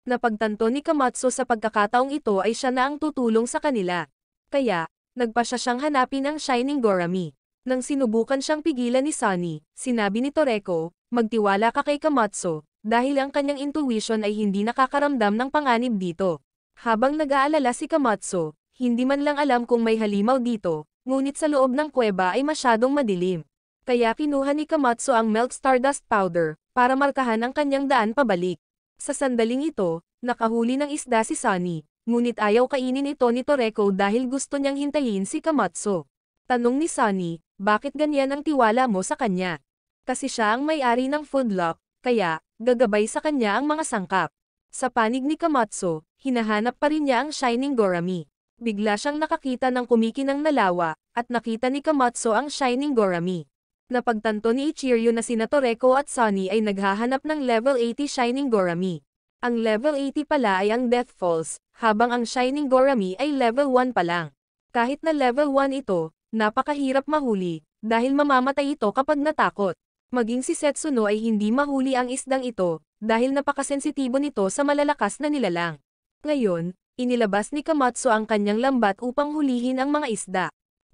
Napagtanto ni Kamatsu sa pagkakataong ito ay siya na ang tutulong sa kanila. Kaya, nagpasya siyang hanapin ang Shining Gorami. Nang sinubukan siyang pigilan ni Sunny, sinabi ni Toreko, magtiwala ka kay Kamatsu, dahil ang kanyang intuition ay hindi nakakaramdam ng panganib dito. Habang nag-aalala si Kamatsu, hindi man lang alam kung may halimaw dito, ngunit sa loob ng kuweba ay masyadong madilim. Kaya kinuha ni Kamatsu ang Melt Stardust Powder, para markahan ang kanyang daan pabalik. Sa sandaling ito, nakahuli ng isda si Sunny, ngunit ayaw kainin ito ni Toreko dahil gusto niyang hintayin si Kamatsu. Tanong ni Sunny, bakit ganyan ang tiwala mo sa kanya? Kasi siya ang may-ari ng food lock, kaya, gagabay sa kanya ang mga sangkap. Sa panig ni Kamatsu, hinahanap pa rin niya ang Shining Gorami. Bigla siyang nakakita ng kumikinang nalawa, at nakita ni Kamatsu ang Shining Gorami. Napagtanto ni Ichiryu na sina Toreko at Sunny ay naghahanap ng level 80 Shining Gorami. Ang level 80 pala ay ang Death Falls, habang ang Shining Gorami ay level 1 pa lang. Kahit na level 1 ito, napakahirap mahuli, dahil mamamatay ito kapag natakot. Maging si Setsuno ay hindi mahuli ang isdang ito, dahil napakasensitibo nito sa malalakas na nilalang. Ngayon, inilabas ni Kamatsu ang kanyang lambat upang hulihin ang mga isda.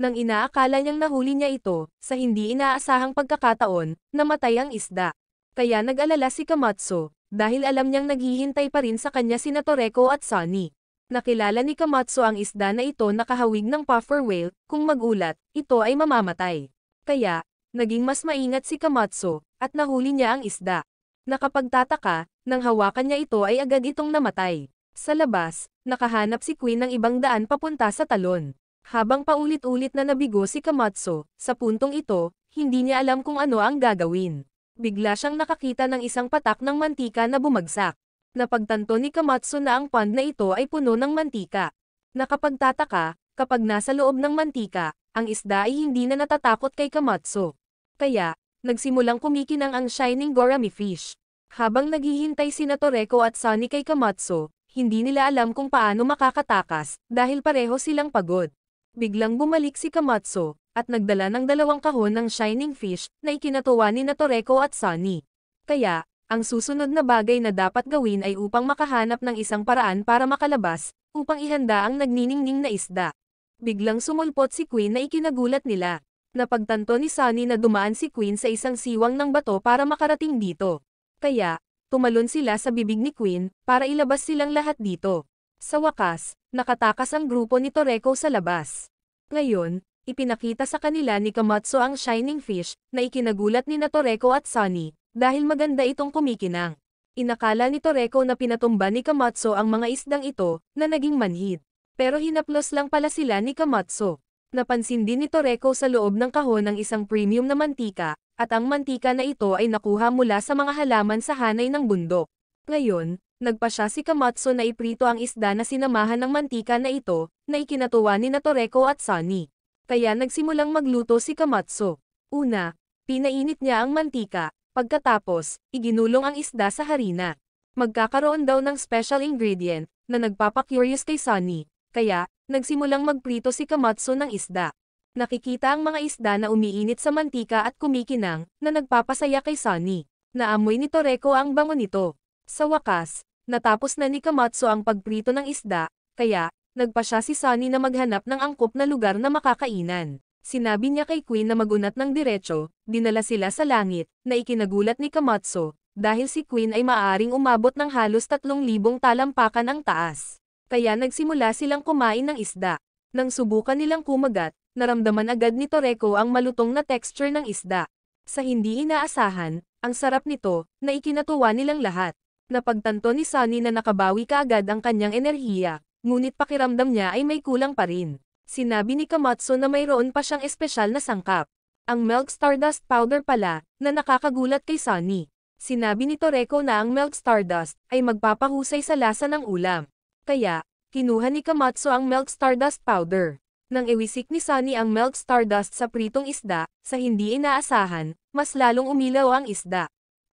Nang inaakala niyang nahuli niya ito, sa hindi inaasahang pagkakataon, namatay ang isda. Kaya nag-alala si Kamatsu, dahil alam niyang naghihintay pa rin sa kanya sina Toreko at Sunny. Nakilala ni Kamatsu ang isda na ito nakahawig ng puffer whale, kung magulat, ito ay mamamatay. Kaya, naging mas maingat si Kamatsu, at nahuli niya ang isda. Nakapagtataka, nang hawakan niya ito ay agad itong namatay. Sa labas, nakahanap si Queen ng ibang daan papunta sa talon. Habang paulit-ulit na nabigo si Kamatsu, sa puntong ito, hindi niya alam kung ano ang gagawin. Bigla siyang nakakita ng isang patak ng mantika na bumagsak. Napagtanto ni Kamatsu na ang pond na ito ay puno ng mantika. Nakapagtataka, kapag nasa loob ng mantika, ang isda ay hindi na natatakot kay Kamatsu. Kaya, nagsimulang kumikinang ang Shining Gourami Fish. Habang naghihintay sina Toreko at Sunny kay Kamatsu, hindi nila alam kung paano makakatakas, dahil pareho silang pagod. Biglang bumalik si Kamatsu, at nagdala ng dalawang kahon ng Shining Fish, na ikinatuwa ni Toreko at Sunny. Kaya, ang susunod na bagay na dapat gawin ay upang makahanap ng isang paraan para makalabas, upang ihanda ang nagniningning na isda. Biglang sumulpot si Queen na ikinagulat nila. Napagtanto ni Sunny na dumaan si Queen sa isang siwang ng bato para makarating dito. Kaya, tumalon sila sa bibig ni Queen, para ilabas silang lahat dito. Sa wakas, nakatakas ang grupo ni Toreko sa labas. Ngayon, ipinakita sa kanila ni Kamatsu ang Shining Fish, na ikinagulat ni Toreko at Sunny, dahil maganda itong kumikinang. Inakala ni Toreko na pinatumba ni Kamatsu ang mga isdang ito, na naging manhid. Pero hinaplos lang pala sila ni Kamatsu. Napansin din ni Toreko sa loob ng kahon ng isang premium na mantika, at ang mantika na ito ay nakuha mula sa mga halaman sa hanay ng bundok. Ngayon, nagpa siya si Kamatsu na iprito ang isda na sinamahan ng mantika na ito, na ikinatuwa ni na Toreko at Sunny. Kaya nagsimulang magluto si Kamatsu. Una, pinainit niya ang mantika, pagkatapos, iginulong ang isda sa harina. Magkakaroon daw ng special ingredient, na nagpapakurious kay Sunny. Kaya, Nagsimulang magprito si Kamatsu ng isda. Nakikita ang mga isda na umiinit sa mantika at kumikinang, na nagpapasaya kay Sunny. Naamoy ni Toreko ang bango nito. Sa wakas, natapos na ni Kamatsu ang pagprito ng isda, kaya, nagpa siya si Sunny na maghanap ng angkop na lugar na makakainan. Sinabi niya kay Queen na magunat ng diretso, dinala sila sa langit, na ikinagulat ni Kamatsu, dahil si Queen ay maaring umabot ng halos 3,000 talampakan ang taas. Kaya nagsimula silang kumain ng isda. Nang subukan nilang kumagat, naramdaman agad ni Toreko ang malutong na texture ng isda. Sa hindi inaasahan, ang sarap nito, na ikinatuwa nilang lahat. Napagtanto ni Sunny na nakabawi kaagad ang kanyang enerhiya, ngunit pakiramdam niya ay may kulang pa rin. Sinabi ni Kamatsu na mayroon pa siyang espesyal na sangkap. Ang milk stardust powder pala, na nakakagulat kay Sunny. Sinabi ni Toreko na ang milk stardust ay magpapahusay sa lasa ng ulam. Kaya, kinuha ni Kamatsu ang milk stardust powder. Nang iwisik ni Sunny ang milk stardust sa pritong isda, sa hindi inaasahan, mas lalong umilaw ang isda.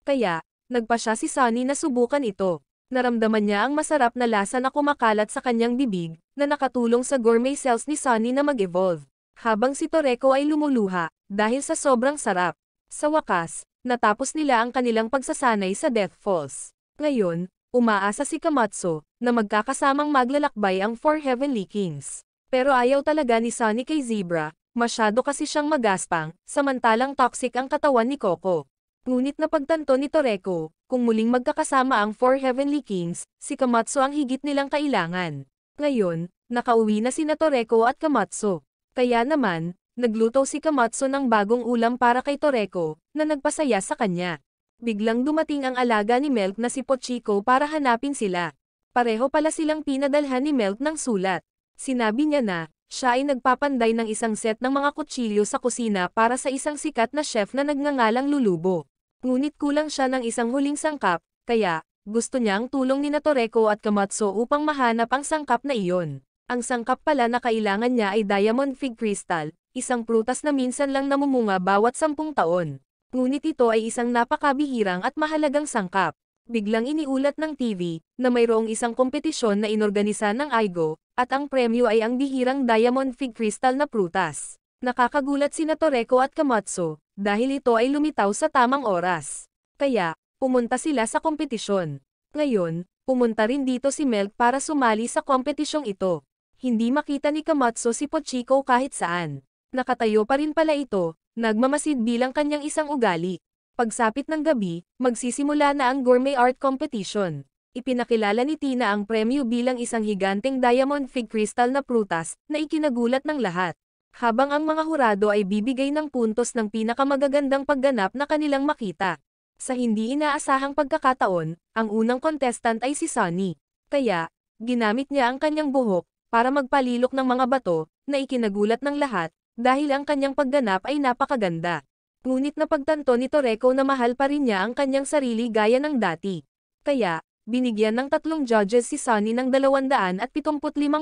Kaya, nagpa siya si Sunny na subukan ito. Naramdaman niya ang masarap na lasa na kumakalat sa kanyang bibig, na nakatulong sa gourmet cells ni Sunny na mag-evolve. Habang si Toreko ay lumuluha, dahil sa sobrang sarap. Sa wakas, natapos nila ang kanilang pagsasanay sa Death Falls. Ngayon, Umaasa si Kamatsu na magkakasamang maglalakbay ang Four Heavenly Kings. Pero ayaw talaga ni Sunny kay Zebra, masyado kasi siyang magaspang, samantalang toxic ang katawan ni Coco. Ngunit napagtanto ni Toreko, kung muling magkakasama ang Four Heavenly Kings, si Kamatsu ang higit nilang kailangan. Ngayon, nakauwi na si Toreko at Kamatsu. Kaya naman, nagluto si Kamatsu ng bagong ulam para kay Toreko, na nagpasaya sa kanya. Biglang dumating ang alaga ni Melk na si Pochico para hanapin sila. Pareho pala silang pinadalhan ni Melk ng sulat. Sinabi niya na, siya ay nagpapanday ng isang set ng mga kutsilyo sa kusina para sa isang sikat na chef na nagngangalang Lulubo. Ngunit kulang siya ng isang huling sangkap, kaya, gusto niyang tulong ni Natoreko at Kamatso upang mahanap ang sangkap na iyon. Ang sangkap pala na kailangan niya ay diamond fig crystal, isang prutas na minsan lang namumunga bawat sampung taon. Ngunit ito ay isang napakabihirang at mahalagang sangkap. Biglang iniulat ng TV, na mayroong isang kompetisyon na inorganisa ng AIGO, at ang premyo ay ang bihirang diamond fig crystal na prutas. Nakakagulat si Natoreko at Kamatsu, dahil ito ay lumitaw sa tamang oras. Kaya, pumunta sila sa kompetisyon. Ngayon, pumunta rin dito si Melk para sumali sa kompetisyong ito. Hindi makita ni Kamatsu si Pochiko kahit saan. Nakatayo pa rin pala ito, Nagmamasid bilang kanyang isang ugali. Pagsapit ng gabi, magsisimula na ang gourmet art competition. Ipinakilala ni Tina ang premyo bilang isang higanteng diamond fig crystal na prutas na ikinagulat ng lahat. Habang ang mga hurado ay bibigay ng puntos ng pinakamagagandang pagganap na kanilang makita. Sa hindi inaasahang pagkakataon, ang unang contestant ay si Sunny. Kaya, ginamit niya ang kanyang buhok para magpalilok ng mga bato na ikinagulat ng lahat dahil ang kanyang pagganap ay napakaganda. Ngunit napagtanto ni Toreko na mahal pa rin niya ang kanyang sarili gaya ng dati. Kaya, binigyan ng tatlong judges si Sunny ng 275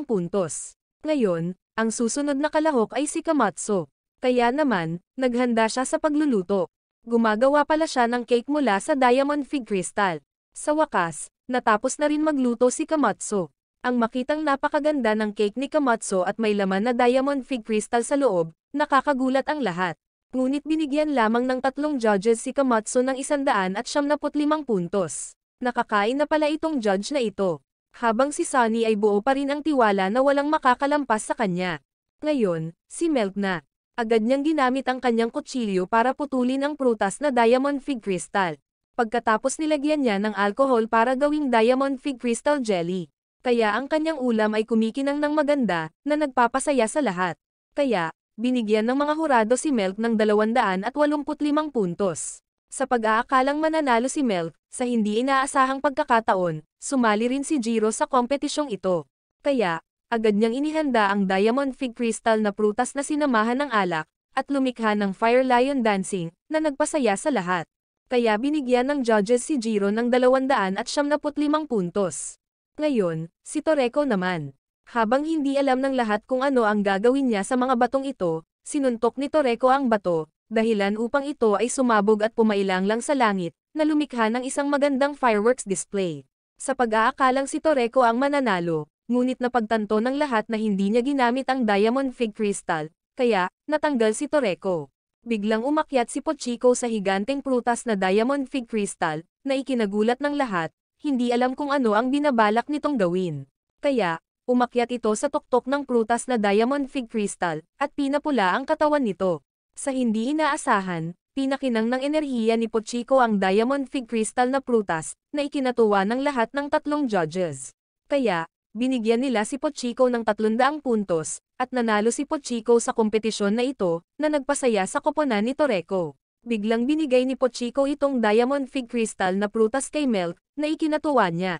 puntos. Ngayon, ang susunod na kalahok ay si Kamatso. Kaya naman, naghanda siya sa pagluluto. Gumagawa pala siya ng cake mula sa diamond fig crystal. Sa wakas, natapos na rin magluto si Kamatso ang makitang napakaganda ng cake ni Kamatso at may laman na diamond fig crystal sa loob, nakakagulat ang lahat. Ngunit binigyan lamang ng tatlong judges si Kamatso ng isandaan at siyamnaputlimang puntos. Nakakain na pala itong judge na ito. Habang si Sunny ay buo pa rin ang tiwala na walang makakalampas sa kanya. Ngayon, si Melk na. Agad niyang ginamit ang kanyang kutsilyo para putulin ang prutas na diamond fig crystal. Pagkatapos nilagyan niya ng alcohol para gawing diamond fig crystal jelly. Kaya ang kanyang ulam ay kumikinang ng maganda, na nagpapasaya sa lahat. Kaya, binigyan ng mga hurado si Melk ng 285 puntos. Sa pag-aakalang mananalo si Melk, sa hindi inaasahang pagkakataon, sumali rin si Jiro sa kompetisyong ito. Kaya, agad niyang inihanda ang diamond fig crystal na prutas na sinamahan ng alak, at lumikha ng Fire Lion Dancing, na nagpasaya sa lahat. Kaya binigyan ng judges si Jiro ng 275 puntos. Ngayon, si Toreko naman. Habang hindi alam ng lahat kung ano ang gagawin niya sa mga batong ito, sinuntok ni Toreko ang bato, dahilan upang ito ay sumabog at pumailang lang sa langit, na lumikha ng isang magandang fireworks display. Sa pag-aakalang si Toreko ang mananalo, ngunit napagtanto ng lahat na hindi niya ginamit ang diamond fig crystal, kaya, natanggal si Toreko. Biglang umakyat si Pochiko sa higanteng prutas na diamond fig crystal, na ikinagulat ng lahat, hindi alam kung ano ang binabalak nitong gawin. Kaya, umakyat ito sa tuktok ng prutas na diamond fig crystal, at pinapula ang katawan nito. Sa hindi inaasahan, pinakinang ng enerhiya ni Pochico ang diamond fig crystal na prutas, na ikinatuwa ng lahat ng tatlong judges. Kaya, binigyan nila si Pochico ng 300 puntos, at nanalo si Pochico sa kompetisyon na ito, na nagpasaya sa koponan ni Toreco. Biglang binigay ni Pochico itong diamond fig crystal na prutas kay Melk, na ikinatuwa niya.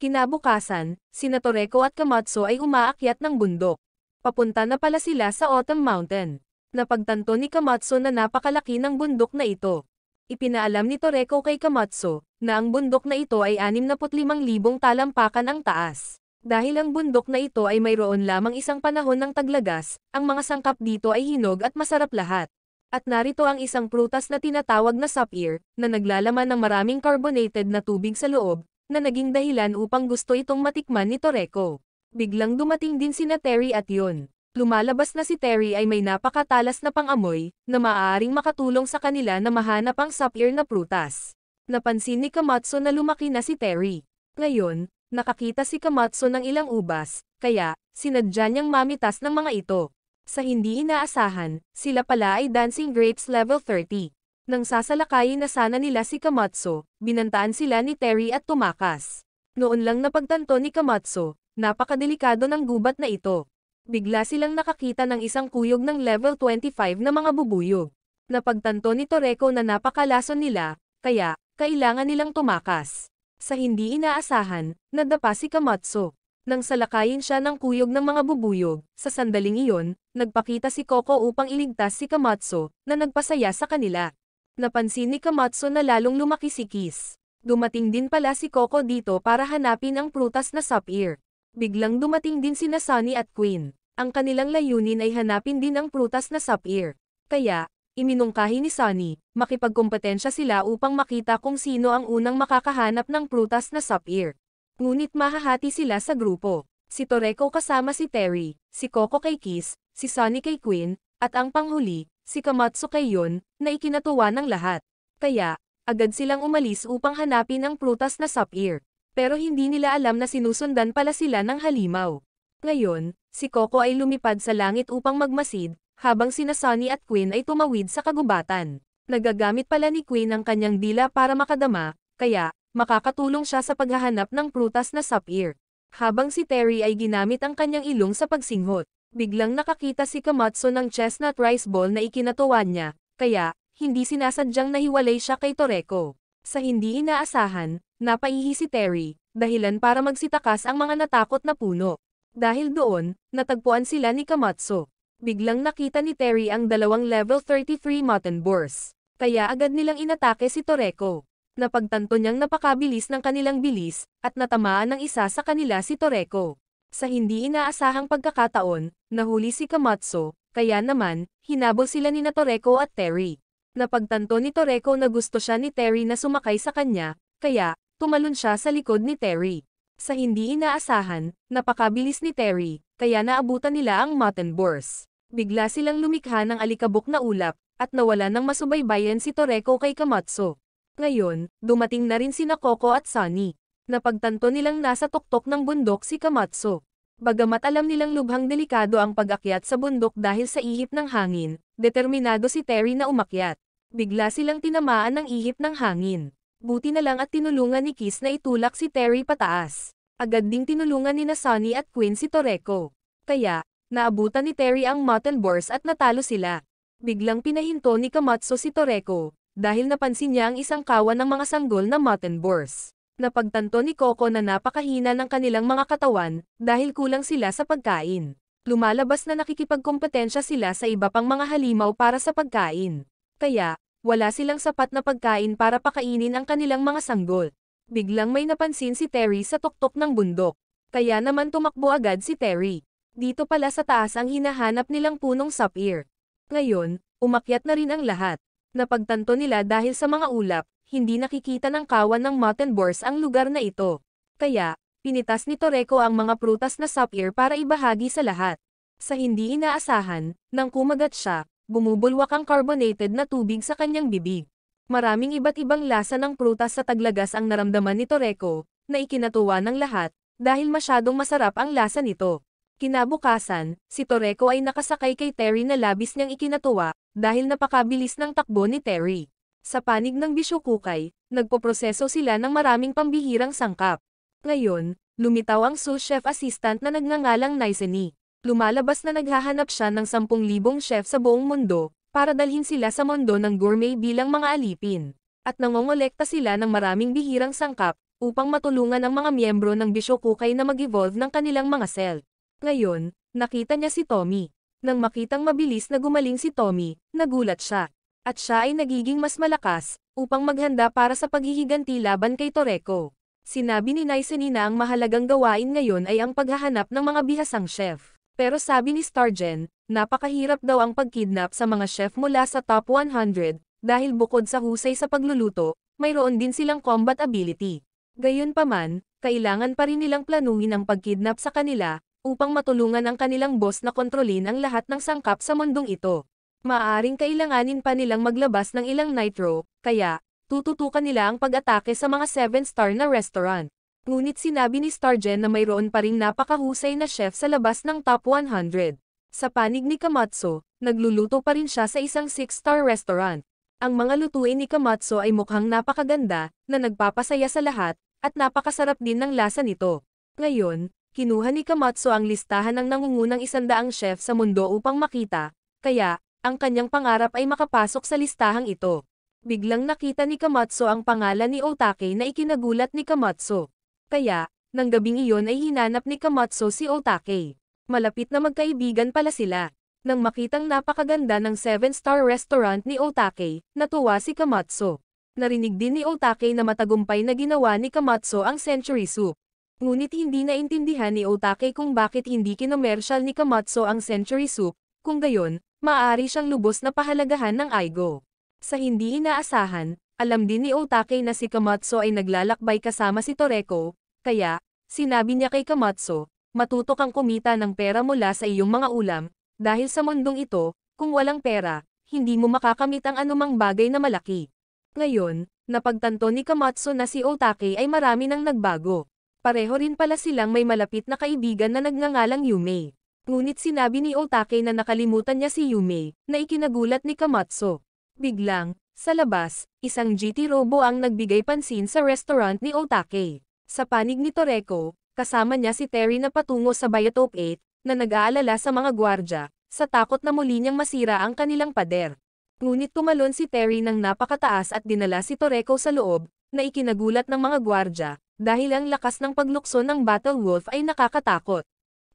Kinabukasan, sina Toreko at Kamatsu ay umaakyat ng bundok. Papunta na pala sila sa Autumn Mountain. Napagtanto ni Kamatsu na napakalaki ng bundok na ito. Ipinaalam ni Toreko kay Kamatsu na ang bundok na ito ay 65,000 talampakan ang taas. Dahil ang bundok na ito ay mayroon lamang isang panahon ng taglagas, ang mga sangkap dito ay hinog at masarap lahat. At narito ang isang prutas na tinatawag na sapir, na naglalaman ng maraming carbonated na tubig sa loob, na naging dahilan upang gusto itong matikman ni Toreco. Biglang dumating din sina Terry at yon. Lumalabas na si Terry ay may napakatalas na pangamoy, na maaaring makatulong sa kanila na mahanap ang sapir na prutas. Napansin ni Kamatso na lumaki na si Terry. Ngayon, nakakita si Kamatso ng ilang ubas, kaya, sinadya niyang mamitas ng mga ito. Sa hindi inaasahan, sila pala ay dancing greats level 30. Nang sasalakayin na sana nila si Kamatso, binantaan sila ni Terry at tumakas. Noon lang napagtanto ni Kamatso, napakadelikado ng gubat na ito. Bigla silang nakakita ng isang kuyog ng level 25 na mga bubuyog. Napagtanto ni Toreko na napakalason nila, kaya, kailangan nilang tumakas. Sa hindi inaasahan, nadapa si Kamatso. Nang salakayin siya ng kuyog ng mga bubuyog, sa sandaling iyon, nagpakita si Coco upang iligtas si Kamatsu, na nagpasaya sa kanila. Napansin ni Kamatsu na lalong lumaki si Kiss. Dumating din pala si Coco dito para hanapin ang prutas na sapir. Biglang dumating din si Sunny at Queen. Ang kanilang layunin ay hanapin din ang prutas na sapir. Kaya, iminungkahi ni Sunny, makipagkompetensya sila upang makita kung sino ang unang makakahanap ng prutas na sapir. Ngunit mahahati sila sa grupo si Toreko kasama si Terry, si Coco kay Kiss, si Sunny kay Queen, at ang panghuli, si Kamatsu kay Yun, na ikinatuwa ng lahat. Kaya, agad silang umalis upang hanapin ang prutas na sapir. Pero hindi nila alam na sinusundan pala sila ng halimaw. Ngayon, si Coco ay lumipad sa langit upang magmasid, habang sina Sunny at Queen ay tumawid sa kagubatan. Nagagamit pala ni Queen ang kanyang dila para makadama, kaya, makakatulong siya sa paghahanap ng prutas na sapir. Habang si Terry ay ginamit ang kanyang ilong sa pagsinghot, biglang nakakita si Kamatsu ng chestnut rice ball na ikinatuwa niya, kaya, hindi sinasadyang nahiwalay siya kay Toreko. Sa hindi inaasahan, napaihi si Terry, dahilan para magsitakas ang mga natakot na puno. Dahil doon, natagpuan sila ni Kamatsu. Biglang nakita ni Terry ang dalawang level 33 mutton boars. Kaya agad nilang inatake si Toreko. Napagtanto niyang napakabilis ng kanilang bilis, at natamaan ng isa sa kanila si Toreko. Sa hindi inaasahang pagkakataon, nahuli si Kamatso, kaya naman, hinabol sila ni na Toreko at Terry. Napagtanto ni Toreko na gusto siya ni Terry na sumakay sa kanya, kaya, tumalon siya sa likod ni Terry. Sa hindi inaasahan, napakabilis ni Terry, kaya naabutan nila ang mutton boars. Bigla silang lumikha ng alikabok na ulap, at nawala ng masubaybayan si Toreko kay Kamatso. Ngayon, dumating na rin sina Coco at Sunny. Napagtanto nilang nasa tuktok ng bundok si Kamatsu. Bagamat alam nilang lubhang delikado ang pag-akyat sa bundok dahil sa ihip ng hangin, determinado si Terry na umakyat. Bigla silang tinamaan ng ihip ng hangin. Buti na lang at tinulungan ni Kiss na itulak si Terry pataas. Agad ding tinulungan ni Sunny at Quinn si Toreko. Kaya, naabutan ni Terry ang mutton bars at natalo sila. Biglang pinahinto ni Kamatsu si Toreko, dahil napansin niya ang isang kawan ng mga sanggol na mutton boars. Napagtanto ni Coco na napakahina ng kanilang mga katawan dahil kulang sila sa pagkain. Lumalabas na nakikipagkompetensya sila sa iba pang mga halimaw para sa pagkain. Kaya, wala silang sapat na pagkain para pakainin ang kanilang mga sanggol. Biglang may napansin si Terry sa tuktok ng bundok. Kaya naman tumakbo agad si Terry. Dito pala sa taas ang hinahanap nilang punong sapir. Ngayon, umakyat na rin ang lahat. Napagtanto nila dahil sa mga ulap, hindi nakikita ng kawan ng mountain boars ang lugar na ito. Kaya, pinitas ni Toreko ang mga prutas na sapir para ibahagi sa lahat. Sa hindi inaasahan, nang kumagat siya, bumubulwak ang carbonated na tubig sa kanyang bibig. Maraming iba't ibang lasa ng prutas sa taglagas ang naramdaman ni Toreko, na ikinatuwa ng lahat, dahil masyadong masarap ang lasa nito. Kinabukasan, si Toreko ay nakasakay kay Terry na labis niyang ikinatuwa, dahil napakabilis ng takbo ni Terry. Sa panig ng Bishokukay, nagpoproseso sila ng maraming pambihirang sangkap. Ngayon, lumitaw ang sous chef assistant na nagngangalang Naiseni. Lumalabas na naghahanap siya ng 10,000 chef sa buong mundo, para dalhin sila sa mundo ng gourmet bilang mga alipin. At nangongolekta sila ng maraming bihirang sangkap, upang matulungan ang mga miyembro ng Bishokukay na mag-evolve ng kanilang mga self. Ngayon, nakita niya si Tommy. Nang makitang mabilis na gumaling si Tommy, nagulat siya. At siya ay nagiging mas malakas, upang maghanda para sa paghihiganti laban kay Toreco. Sinabi ni Naisenina ang mahalagang gawain ngayon ay ang paghahanap ng mga bihasang chef. Pero sabi ni Stargen, napakahirap daw ang pagkidnap sa mga chef mula sa top 100, dahil bukod sa husay sa pagluluto, mayroon din silang combat ability. Gayunpaman, kailangan pa rin nilang planuhin ang pagkidnap sa kanila, upang matulungan ang kanilang boss na kontrolin ang lahat ng sangkap sa mundong ito. Maaring kailanganin pa nilang maglabas ng ilang nitro, kaya, tututukan nila ang pag-atake sa mga 7-star na restaurant. Ngunit sinabi ni Stargen na mayroon pa ring napakahusay na chef sa labas ng top 100. Sa panig ni Kamatso, nagluluto pa rin siya sa isang 6-star restaurant. Ang mga lutuin ni Kamatso ay mukhang napakaganda, na nagpapasaya sa lahat, at napakasarap din ng lasa nito. Ngayon, kinuha ni Kamatsu ang listahan ng nangungunang isandaang chef sa mundo upang makita, kaya, ang kanyang pangarap ay makapasok sa listahang ito. Biglang nakita ni Kamatsu ang pangalan ni Otake na ikinagulat ni Kamatsu. Kaya, nang gabing iyon ay hinanap ni Kamatsu si Otake. Malapit na magkaibigan pala sila. Nang makitang napakaganda ng 7-star restaurant ni Otake, natuwa si Kamatsu. Narinig din ni Otake na matagumpay na ginawa ni Kamatsu ang century soup. Ngunit hindi na intindihan ni Otake kung bakit hindi kinomersyal ni Kamatso ang century soup, kung gayon, maaari siyang lubos na pahalagahan ng Aigo. Sa hindi inaasahan, alam din ni Otake na si Kamatso ay naglalakbay kasama si Toreko, kaya, sinabi niya kay Kamatso, matuto kang kumita ng pera mula sa iyong mga ulam, dahil sa mundong ito, kung walang pera, hindi mo makakamit ang anumang bagay na malaki. Ngayon, napagtanto ni Kamatso na si Otake ay marami nang nagbago. Pareho rin pala silang may malapit na kaibigan na nagngangalang Yume. Ngunit sinabi ni Otake na nakalimutan niya si Yume, na ikinagulat ni Kamatsu. Biglang, sa labas, isang GT Robo ang nagbigay pansin sa restaurant ni Otake. Sa panig ni Toreko, kasama niya si Terry na patungo sa Biotop 8, na nag-aalala sa mga gwardya, sa takot na muli niyang masira ang kanilang pader. Ngunit tumalon si Terry ng napakataas at dinala si Toreko sa loob, na ikinagulat ng mga gwardya, dahil ang lakas ng paglukso ng Battle Wolf ay nakakatakot.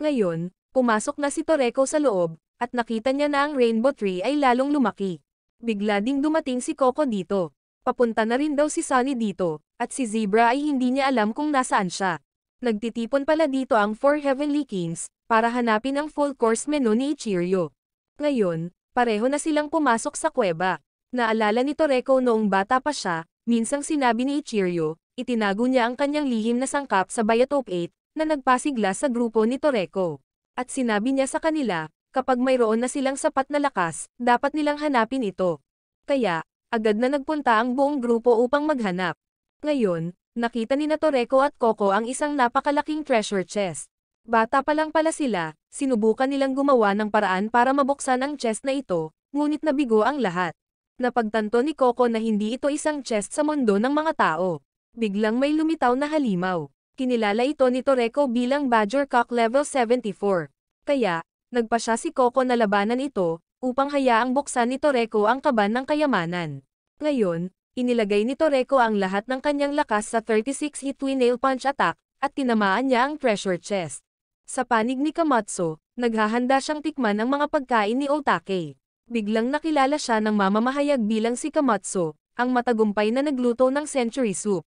Ngayon, pumasok na si Toreko sa loob, at nakita niya na ang Rainbow Tree ay lalong lumaki. Bigla ding dumating si Coco dito. Papunta na rin daw si Sunny dito, at si Zebra ay hindi niya alam kung nasaan siya. Nagtitipon pala dito ang Four Heavenly Kings, para hanapin ang full course menu ni Ichirio. Ngayon, pareho na silang pumasok sa kuweba. Naalala ni Toreko noong bata pa siya, minsang sinabi ni Ichirio, itinago niya ang kanyang lihim na sangkap sa Bayatop 8, na nagpasigla sa grupo ni Toreco. At sinabi niya sa kanila, kapag mayroon na silang sapat na lakas, dapat nilang hanapin ito. Kaya, agad na nagpunta ang buong grupo upang maghanap. Ngayon, nakita ni Toreco at Coco ang isang napakalaking treasure chest. Bata pa lang pala sila, sinubukan nilang gumawa ng paraan para mabuksan ang chest na ito, ngunit nabigo ang lahat. Napagtanto ni Coco na hindi ito isang chest sa mundo ng mga tao biglang may lumitaw na halimaw. Kinilala ito ni Toreko bilang Badger Cock Level 74. Kaya, nagpa siya si Coco na labanan ito, upang hayaang buksan ni Toreko ang kaban ng kayamanan. Ngayon, inilagay ni Toreko ang lahat ng kanyang lakas sa 36 hit nail punch attack, at tinamaan niya ang pressure chest. Sa panig ni Kamatsu, naghahanda siyang tikman ang mga pagkain ni Otake. Biglang nakilala siya ng mamamahayag bilang si Kamatsu, ang matagumpay na nagluto ng century soup.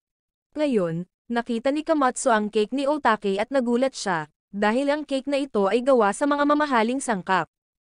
Ngayon, nakita ni Kamatsu ang cake ni Otake at nagulat siya, dahil ang cake na ito ay gawa sa mga mamahaling sangkap.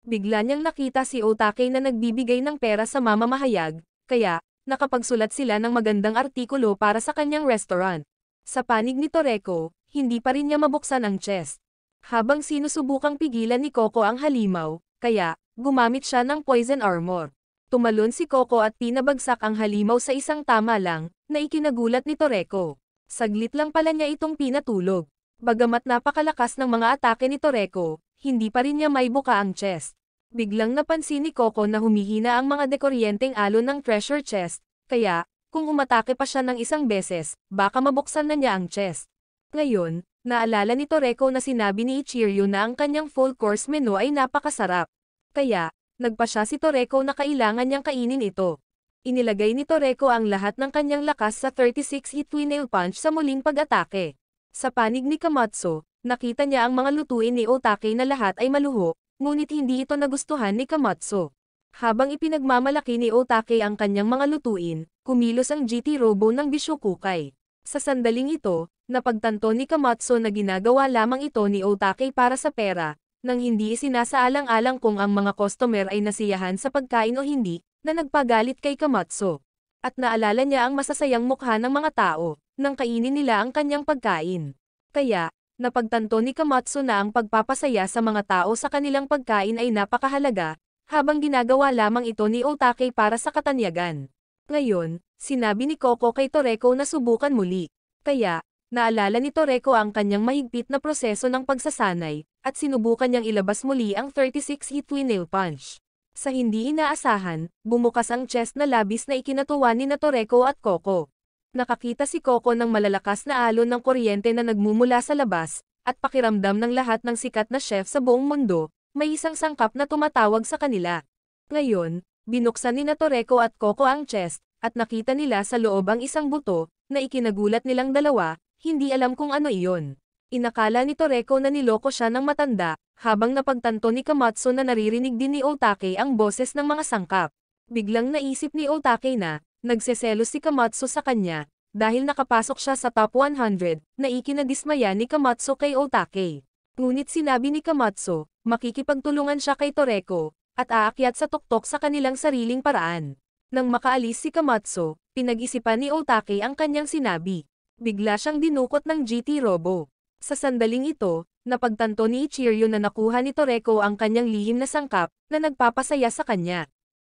Bigla niyang nakita si Otake na nagbibigay ng pera sa mama mahayag, kaya, nakapagsulat sila ng magandang artikulo para sa kanyang restaurant. Sa panig ni Toreko, hindi pa rin niya mabuksan ang chest. Habang sinusubukang pigilan ni Coco ang halimaw, kaya, gumamit siya ng poison armor. Tumalon si Coco at tinabagsak ang halimaw sa isang tama lang, na ikinagulat ni Toreko. Saglit lang pala niya itong pinatulog. Bagamat napakalakas ng mga atake ni Toreko, hindi pa rin niya maibuka ang chest. Biglang napansin ni Coco na humihina ang mga dekoryenteng alon ng treasure chest, kaya, kung umatake pa siya ng isang beses, baka mabuksan na niya ang chest. Ngayon, naalala ni Toreko na sinabi ni Ichiryu na ang kanyang full course menu ay napakasarap. Kaya, nagpa siya si Toreko na kailangan niyang kainin ito inilagay ni Toreko ang lahat ng kanyang lakas sa 36 hit nail punch sa muling pag-atake. Sa panig ni Kamatsu, nakita niya ang mga lutuin ni Otake na lahat ay maluho, ngunit hindi ito nagustuhan ni Kamatsu. Habang ipinagmamalaki ni Otake ang kanyang mga lutuin, kumilos ang GT Robo ng Bishokukai. Sa sandaling ito, napagtanto ni Kamatsu na ginagawa lamang ito ni Otake para sa pera, nang hindi isinasaalang-alang kung ang mga customer ay nasiyahan sa pagkain o hindi, na nagpagalit kay Kamatso. At naalala niya ang masasayang mukha ng mga tao, nang kainin nila ang kanyang pagkain. Kaya, napagtanto ni Kamatsu na ang pagpapasaya sa mga tao sa kanilang pagkain ay napakahalaga, habang ginagawa lamang ito ni Otake para sa katanyagan. Ngayon, sinabi ni Coco kay Toreko na subukan muli. Kaya, naalala ni Toreko ang kanyang mahigpit na proseso ng pagsasanay, at sinubukan niyang ilabas muli ang 36 Heat Nail Punch. Sa hindi inaasahan, bumukas ang chest na labis na ikinatuwa ni na at Coco. Nakakita si Coco ng malalakas na alon ng kuryente na nagmumula sa labas, at pakiramdam ng lahat ng sikat na chef sa buong mundo, may isang sangkap na tumatawag sa kanila. Ngayon, binuksan ni na at Coco ang chest, at nakita nila sa loob ang isang buto, na ikinagulat nilang dalawa, hindi alam kung ano iyon. Inakala ni Toreko na niloko siya ng matanda, habang napagtanto ni Kamatsu na naririnig din ni Otake ang boses ng mga sangkap. Biglang naisip ni Otake na, nagseselos si Kamatsu sa kanya, dahil nakapasok siya sa top 100, na ikinadismaya ni Kamatsu kay Otake. Ngunit sinabi ni Kamatsu, makikipagtulungan siya kay Toreko, at aakyat sa tuktok sa kanilang sariling paraan. Nang makaalis si Kamatsu, pinag-isipan ni Otake ang kanyang sinabi. Bigla siyang dinukot ng GT Robo. Sa sandaling ito, napagtanto ni Ichiryo na nakuha ni Toreko ang kanyang lihim na sangkap, na nagpapasaya sa kanya.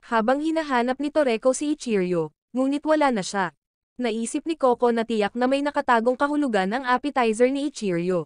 Habang hinahanap ni Toreko si Ichiryo, ngunit wala na siya. Naisip ni Coco na tiyak na may nakatagong kahulugan ang appetizer ni Ichiryo.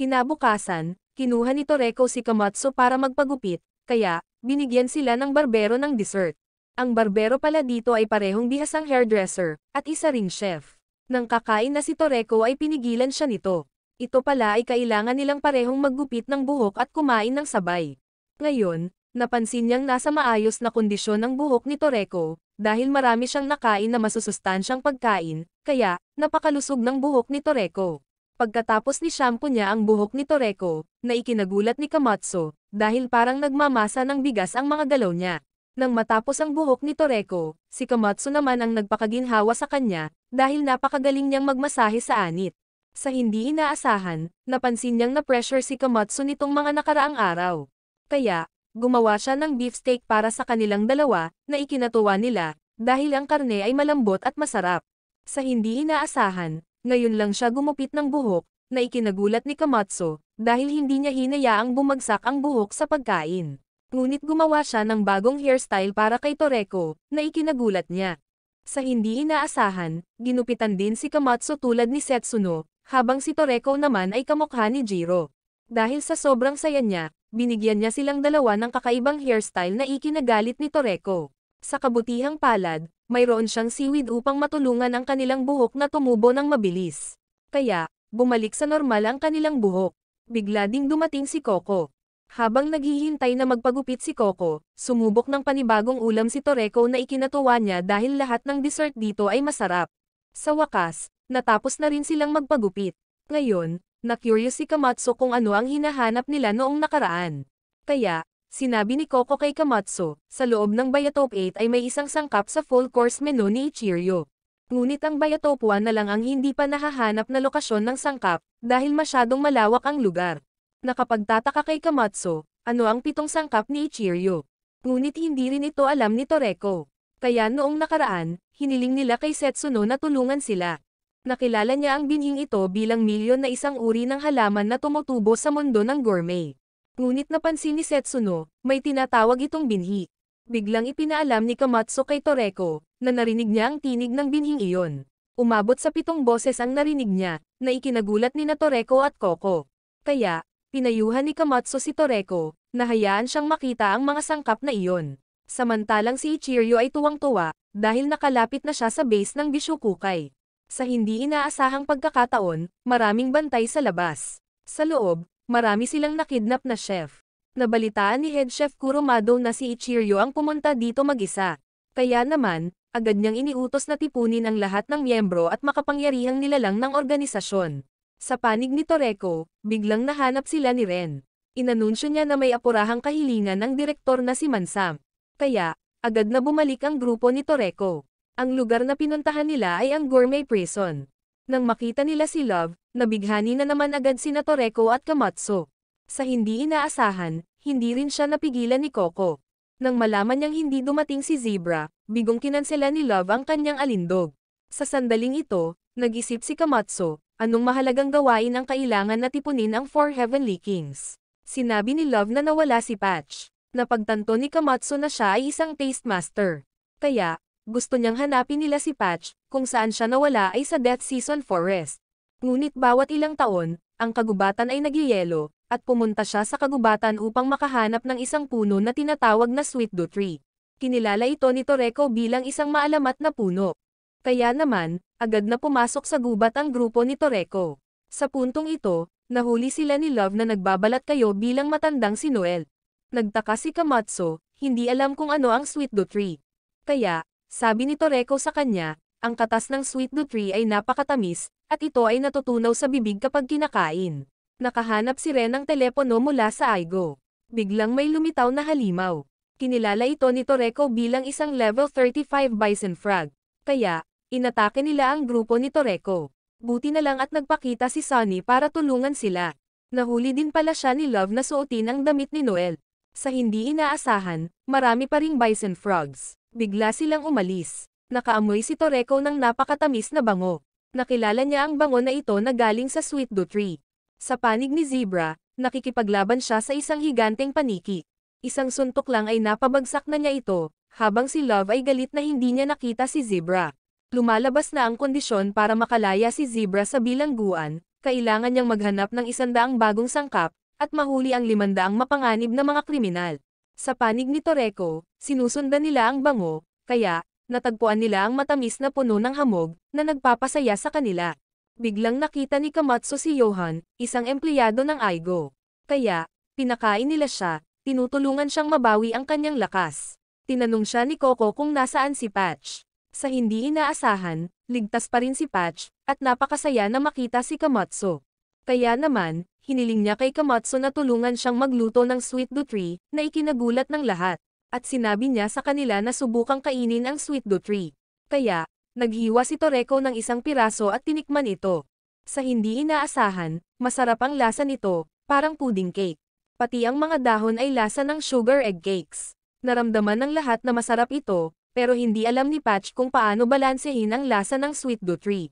Kinabukasan, kinuha ni Toreko si Kamatsu para magpagupit, kaya, binigyan sila ng barbero ng dessert. Ang barbero pala dito ay parehong bihasang hairdresser, at isa ring chef. Nang kakain na si Toreko ay pinigilan siya nito. Ito pala ay kailangan nilang parehong maggupit ng buhok at kumain ng sabay. Ngayon, napansin niyang nasa maayos na kondisyon ang buhok ni Toreko, dahil marami siyang nakain na masusustansyang pagkain, kaya, napakalusog ng buhok ni Toreko. Pagkatapos ni shampoo niya ang buhok ni Toreko, na ikinagulat ni Kamatso, dahil parang nagmamasa ng bigas ang mga galaw niya. Nang matapos ang buhok ni Toreko, si Kamatso naman ang nagpakaginhawa sa kanya, dahil napakagaling niyang magmasahe sa anit. Sa hindi inaasahan, napansin niyang na-pressure si Kamatsu nitong mga nakaraang araw. Kaya, gumawa siya ng beefsteak para sa kanilang dalawa, na ikinatuwa nila, dahil ang karne ay malambot at masarap. Sa hindi inaasahan, ngayon lang siya gumupit ng buhok, na ikinagulat ni Kamatsu, dahil hindi niya hinayaang bumagsak ang buhok sa pagkain. Ngunit gumawa siya ng bagong hairstyle para kay Toreko, na ikinagulat niya. Sa hindi inaasahan, ginupitan din si Kamatsu tulad ni Setsuno, habang si Toreko naman ay kamukha ni Jiro. Dahil sa sobrang saya niya, binigyan niya silang dalawa ng kakaibang hairstyle na ikinagalit ni Toreko. Sa kabutihang palad, mayroon siyang seaweed upang matulungan ang kanilang buhok na tumubo ng mabilis. Kaya, bumalik sa normal ang kanilang buhok. Bigla ding dumating si Coco. Habang naghihintay na magpagupit si Coco, sumubok ng panibagong ulam si Toreko na ikinatuwa niya dahil lahat ng dessert dito ay masarap. Sa wakas, Natapos na rin silang magpagupit. Ngayon, na-curious si Kamatso kung ano ang hinahanap nila noong nakaraan. Kaya, sinabi ni Coco kay Kamatso, sa loob ng Bayatop 8 ay may isang sangkap sa full course menu ni Ichiryo. Ngunit ang Bayatop 1 na lang ang hindi pa nahahanap na lokasyon ng sangkap, dahil masyadong malawak ang lugar. Nakapagtataka kay Kamatso, ano ang pitong sangkap ni Ichiryo. Ngunit hindi rin ito alam ni Toreko. Kaya noong nakaraan, hiniling nila kay Setsuno na tulungan sila nakilala niya ang binhing ito bilang milyon na isang uri ng halaman na tumutubo sa mundo ng gourmet. Ngunit napansin ni Setsuno, may tinatawag itong binhi. Biglang ipinaalam ni Kamatsu kay Toreko, na narinig niya ang tinig ng binhing iyon. Umabot sa pitong boses ang narinig niya, na ikinagulat ni na Toreko at Koko. Kaya, pinayuhan ni Kamatsu si Toreko, na hayaan siyang makita ang mga sangkap na iyon. Samantalang si Ichiryo ay tuwang-tuwa, dahil nakalapit na siya sa base ng Bishukukai. Sa hindi inaasahang pagkakataon, maraming bantay sa labas. Sa loob, marami silang nakidnap na chef. Nabalitaan ni Head Chef Kuromado na si Ichiryo ang pumunta dito mag-isa. Kaya naman, agad niyang iniutos na tipunin ang lahat ng miyembro at makapangyarihang nilalang ng organisasyon. Sa panig ni Toreco, biglang nahanap sila ni Ren. Inanunsyo niya na may apurahang kahilingan ng direktor na si Mansam. Kaya, agad na bumalik ang grupo ni Toreco. Ang lugar na pinuntahan nila ay ang gourmet prison. Nang makita nila si Love, nabighani na naman agad si Natoreko at Kamatsu. Sa hindi inaasahan, hindi rin siya napigilan ni Coco. Nang malaman niyang hindi dumating si Zebra, bigong kinansela ni Love ang kanyang alindog. Sa sandaling ito, nag-isip si Kamatsu, anong mahalagang gawain ang kailangan na tipunin ang Four Heavenly Kings. Sinabi ni Love na nawala si Patch. Napagtanto ni Kamatsu na siya ay isang taste master. Kaya, gusto niyang hanapin nila si Patch, kung saan siya nawala ay sa Death Season Forest. Ngunit bawat ilang taon, ang kagubatan ay nagyayelo, at pumunta siya sa kagubatan upang makahanap ng isang puno na tinatawag na Sweet Do Tree. Kinilala ito ni Toreko bilang isang maalamat na puno. Kaya naman, agad na pumasok sa gubat ang grupo ni Toreko. Sa puntong ito, nahuli sila ni Love na nagbabalat kayo bilang matandang si Noel. Nagtaka si Kamatso, hindi alam kung ano ang Sweet Do Tree. Kaya, sabi ni Toreko sa kanya, ang katas ng sweet dutri ay napakatamis, at ito ay natutunaw sa bibig kapag kinakain. Nakahanap si Ren ng telepono mula sa Aigo. Biglang may lumitaw na halimaw. Kinilala ito ni Toreko bilang isang level 35 bison frog. Kaya, inatake nila ang grupo ni Toreko. Buti na lang at nagpakita si Sunny para tulungan sila. Nahuli din pala siya ni Love na suotin ang damit ni Noel. Sa hindi inaasahan, marami pa ring bison frogs. Bigla silang umalis. Nakaamoy si Toreko ng napakatamis na bango. Nakilala niya ang bango na ito na galing sa Sweet Do Tree. Sa panig ni Zebra, nakikipaglaban siya sa isang higanteng paniki. Isang suntok lang ay napabagsak na niya ito, habang si Love ay galit na hindi niya nakita si Zebra. Lumalabas na ang kondisyon para makalaya si Zebra sa bilangguan, kailangan niyang maghanap ng isandaang bagong sangkap, at mahuli ang limandaang mapanganib na mga kriminal. Sa panig ni Toreco, sinusundan nila ang bango, kaya, natagpuan nila ang matamis na puno ng hamog, na nagpapasaya sa kanila. Biglang nakita ni Kamatsu si Johan, isang empleyado ng Aigo. Kaya, pinakain nila siya, tinutulungan siyang mabawi ang kanyang lakas. Tinanong siya ni Coco kung nasaan si Patch. Sa hindi inaasahan, ligtas pa rin si Patch, at napakasaya na makita si Kamatsu. Kaya naman, hiniling niya kay Kamatsu na tulungan siyang magluto ng sweet dutri, na ikinagulat ng lahat. At sinabi niya sa kanila na subukang kainin ang sweet dutri. Kaya, naghiwa si Toreko ng isang piraso at tinikman ito. Sa hindi inaasahan, masarap ang lasa nito, parang pudding cake. Pati ang mga dahon ay lasa ng sugar egg cakes. Naramdaman ng lahat na masarap ito, pero hindi alam ni Patch kung paano balansehin ang lasa ng sweet dutri.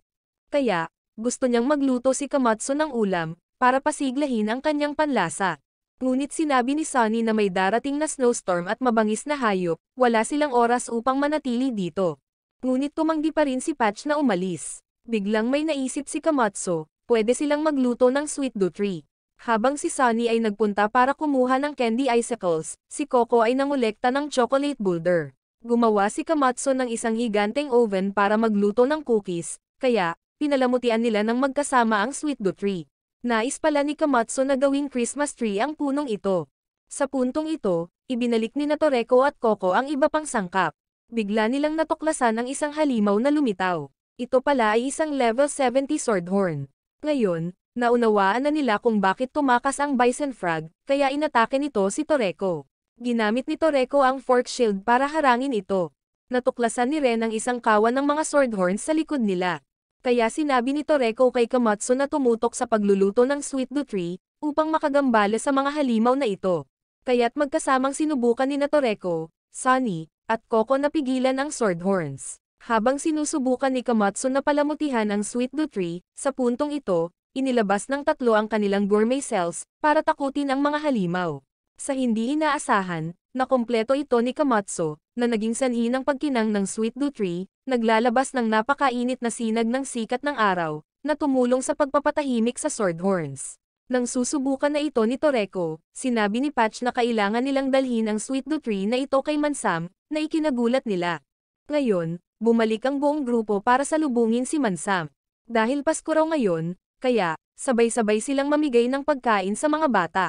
Kaya, gusto niyang magluto si Kamatsu ng ulam, para pasiglahin ang kanyang panlasa. Ngunit sinabi ni Sunny na may darating na snowstorm at mabangis na hayop, wala silang oras upang manatili dito. Ngunit tumanggi pa rin si Patch na umalis. Biglang may naisip si Kamatsu, pwede silang magluto ng sweet do tree. Habang si Sunny ay nagpunta para kumuha ng candy icicles, si Coco ay nangolekta ng chocolate boulder. Gumawa si Kamatsu ng isang higanteng oven para magluto ng cookies, kaya, pinalamutian nila ng magkasama ang sweet do tree. Nais pala ni Kamatso na gawing Christmas tree ang punong ito. Sa puntong ito, ibinalik ni Natoreko at Coco ang iba pang sangkap. Bigla nilang natuklasan ang isang halimaw na lumitaw. Ito pala ay isang level 70 swordhorn. Ngayon, naunawaan na nila kung bakit tumakas ang bison frog, kaya inatake nito si Toreko. Ginamit ni Toreko ang fork shield para harangin ito. Natuklasan ni Ren ang isang kawan ng mga swordhorns sa likod nila. Kaya sinabi ni Toreko kay Kamatsu na tumutok sa pagluluto ng sweet dutri, upang makagambala sa mga halimaw na ito. Kaya't magkasamang sinubukan ni na Toreko, Sunny, at Coco na pigilan ang sword horns. Habang sinusubukan ni Kamatsu na palamutihan ang sweet dutri, sa puntong ito, inilabas ng tatlo ang kanilang gourmet cells para takutin ang mga halimaw. Sa hindi inaasahan, nakumpleto ito ni Kamatso, na naging sanhi ng pagkinang ng Sweet Tree, naglalabas ng napakainit na sinag ng sikat ng araw, na tumulong sa pagpapatahimik sa Swordhorns. Nang susubukan na ito ni Toreko, sinabi ni Patch na kailangan nilang dalhin ang Sweet Tree na ito kay Mansam, na ikinagulat nila. Ngayon, bumalik ang buong grupo para salubungin si Mansam. Dahil Pasko raw ngayon, kaya, sabay-sabay silang mamigay ng pagkain sa mga bata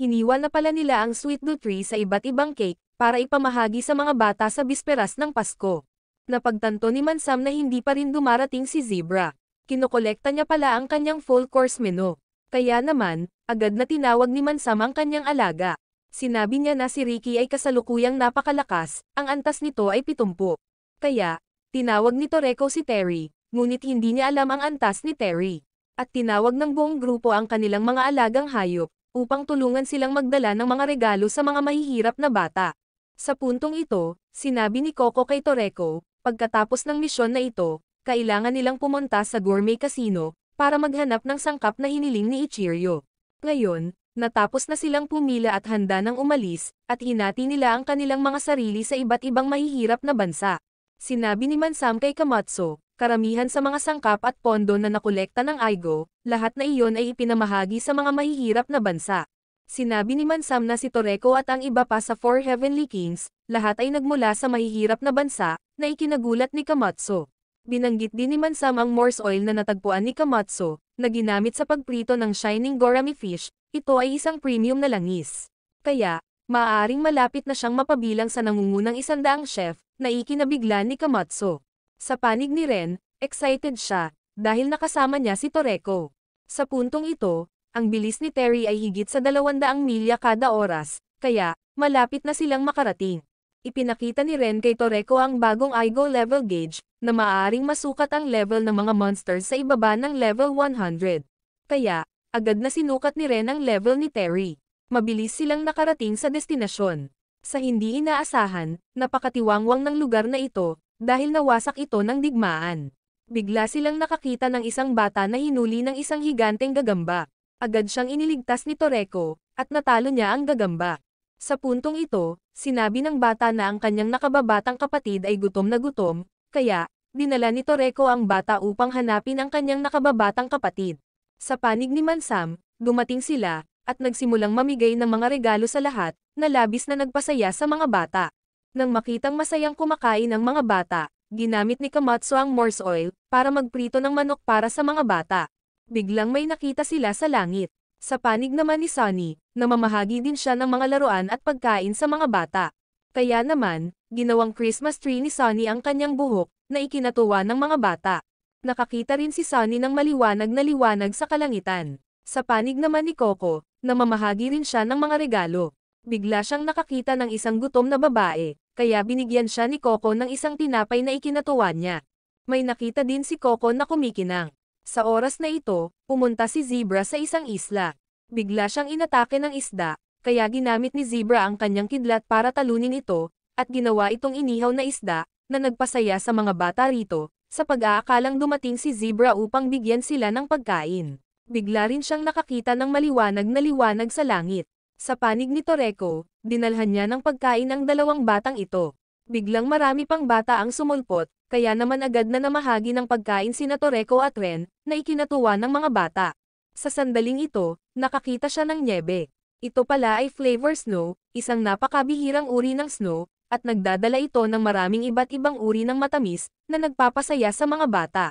hiniwa na pala nila ang sweet nutri sa iba't ibang cake, para ipamahagi sa mga bata sa bisperas ng Pasko. Napagtanto ni Mansam na hindi pa rin dumarating si Zebra. Kinokolekta niya pala ang kanyang full course menu. Kaya naman, agad na tinawag ni Mansam ang kanyang alaga. Sinabi niya na si Ricky ay kasalukuyang napakalakas, ang antas nito ay pitumpo. Kaya, tinawag ni Toreco si Terry, ngunit hindi niya alam ang antas ni Terry. At tinawag ng buong grupo ang kanilang mga alagang hayop, upang tulungan silang magdala ng mga regalo sa mga mahihirap na bata. Sa puntong ito, sinabi ni Coco kay Toreko, pagkatapos ng misyon na ito, kailangan nilang pumunta sa gourmet casino para maghanap ng sangkap na hiniling ni Ichirio. Ngayon, natapos na silang pumila at handa ng umalis, at hinati nila ang kanilang mga sarili sa iba't ibang mahihirap na bansa. Sinabi ni Mansam kay Kamatso, karamihan sa mga sangkap at pondo na nakolekta ng IGO, lahat na iyon ay ipinamahagi sa mga mahihirap na bansa. Sinabi ni Mansam na si Toreko at ang iba pa sa Four Heavenly Kings, lahat ay nagmula sa mahihirap na bansa, na ikinagulat ni Kamatso. Binanggit din ni Mansam ang Morse oil na natagpuan ni Kamatso, na ginamit sa pagprito ng Shining Gorami Fish, ito ay isang premium na langis. Kaya, maaaring malapit na siyang mapabilang sa nangungunang isandaang chef, na ikinabigla ni Kamatso. Sa panig ni Ren, excited siya, dahil nakasama niya si Toreko. Sa puntong ito, ang bilis ni Terry ay higit sa 200 milya kada oras, kaya, malapit na silang makarating. Ipinakita ni Ren kay Toreko ang bagong IGO level gauge, na maaaring masukat ang level ng mga monsters sa ibaba ng level 100. Kaya, agad na sinukat ni Ren ang level ni Terry. Mabilis silang nakarating sa destinasyon. Sa hindi inaasahan, napakatiwangwang ng lugar na ito, dahil nawasak ito ng digmaan. Bigla silang nakakita ng isang bata na hinuli ng isang higanteng gagamba. Agad siyang iniligtas ni Toreko, at natalo niya ang gagamba. Sa puntong ito, sinabi ng bata na ang kanyang nakababatang kapatid ay gutom na gutom, kaya, dinala ni Toreko ang bata upang hanapin ang kanyang nakababatang kapatid. Sa panig ni Mansam, dumating sila, at nagsimulang mamigay ng mga regalo sa lahat, na labis na nagpasaya sa mga bata. Nang makitang masayang kumakain ang mga bata, ginamit ni Kamatsu ang morse oil para magprito ng manok para sa mga bata. Biglang may nakita sila sa langit. Sa panig naman ni Sunny, namamahagi din siya ng mga laruan at pagkain sa mga bata. Kaya naman, ginawang Christmas tree ni Sunny ang kanyang buhok na ikinatuwa ng mga bata. Nakakita rin si Sunny ng maliwanag na liwanag sa kalangitan. Sa panig naman ni Coco, namamahagi rin siya ng mga regalo. Bigla siyang nakakita ng isang gutom na babae kaya binigyan siya ni Coco ng isang tinapay na ikinatuwa niya. May nakita din si Coco na kumikinang. Sa oras na ito, pumunta si Zebra sa isang isla. Bigla siyang inatake ng isda, kaya ginamit ni Zebra ang kanyang kidlat para talunin ito, at ginawa itong inihaw na isda, na nagpasaya sa mga bata rito, sa pag-aakalang dumating si Zebra upang bigyan sila ng pagkain. Bigla rin siyang nakakita ng maliwanag na liwanag sa langit. Sa panig ni Toreko, dinalhan niya ng pagkain ang dalawang batang ito. Biglang marami pang bata ang sumulpot, kaya naman agad na namahagi ng pagkain sina Toreko at Ren, na ikinatuwa ng mga bata. Sa sandaling ito, nakakita siya ng nyebe. Ito pala ay flavor snow, isang napakabihirang uri ng snow, at nagdadala ito ng maraming iba't ibang uri ng matamis na nagpapasaya sa mga bata.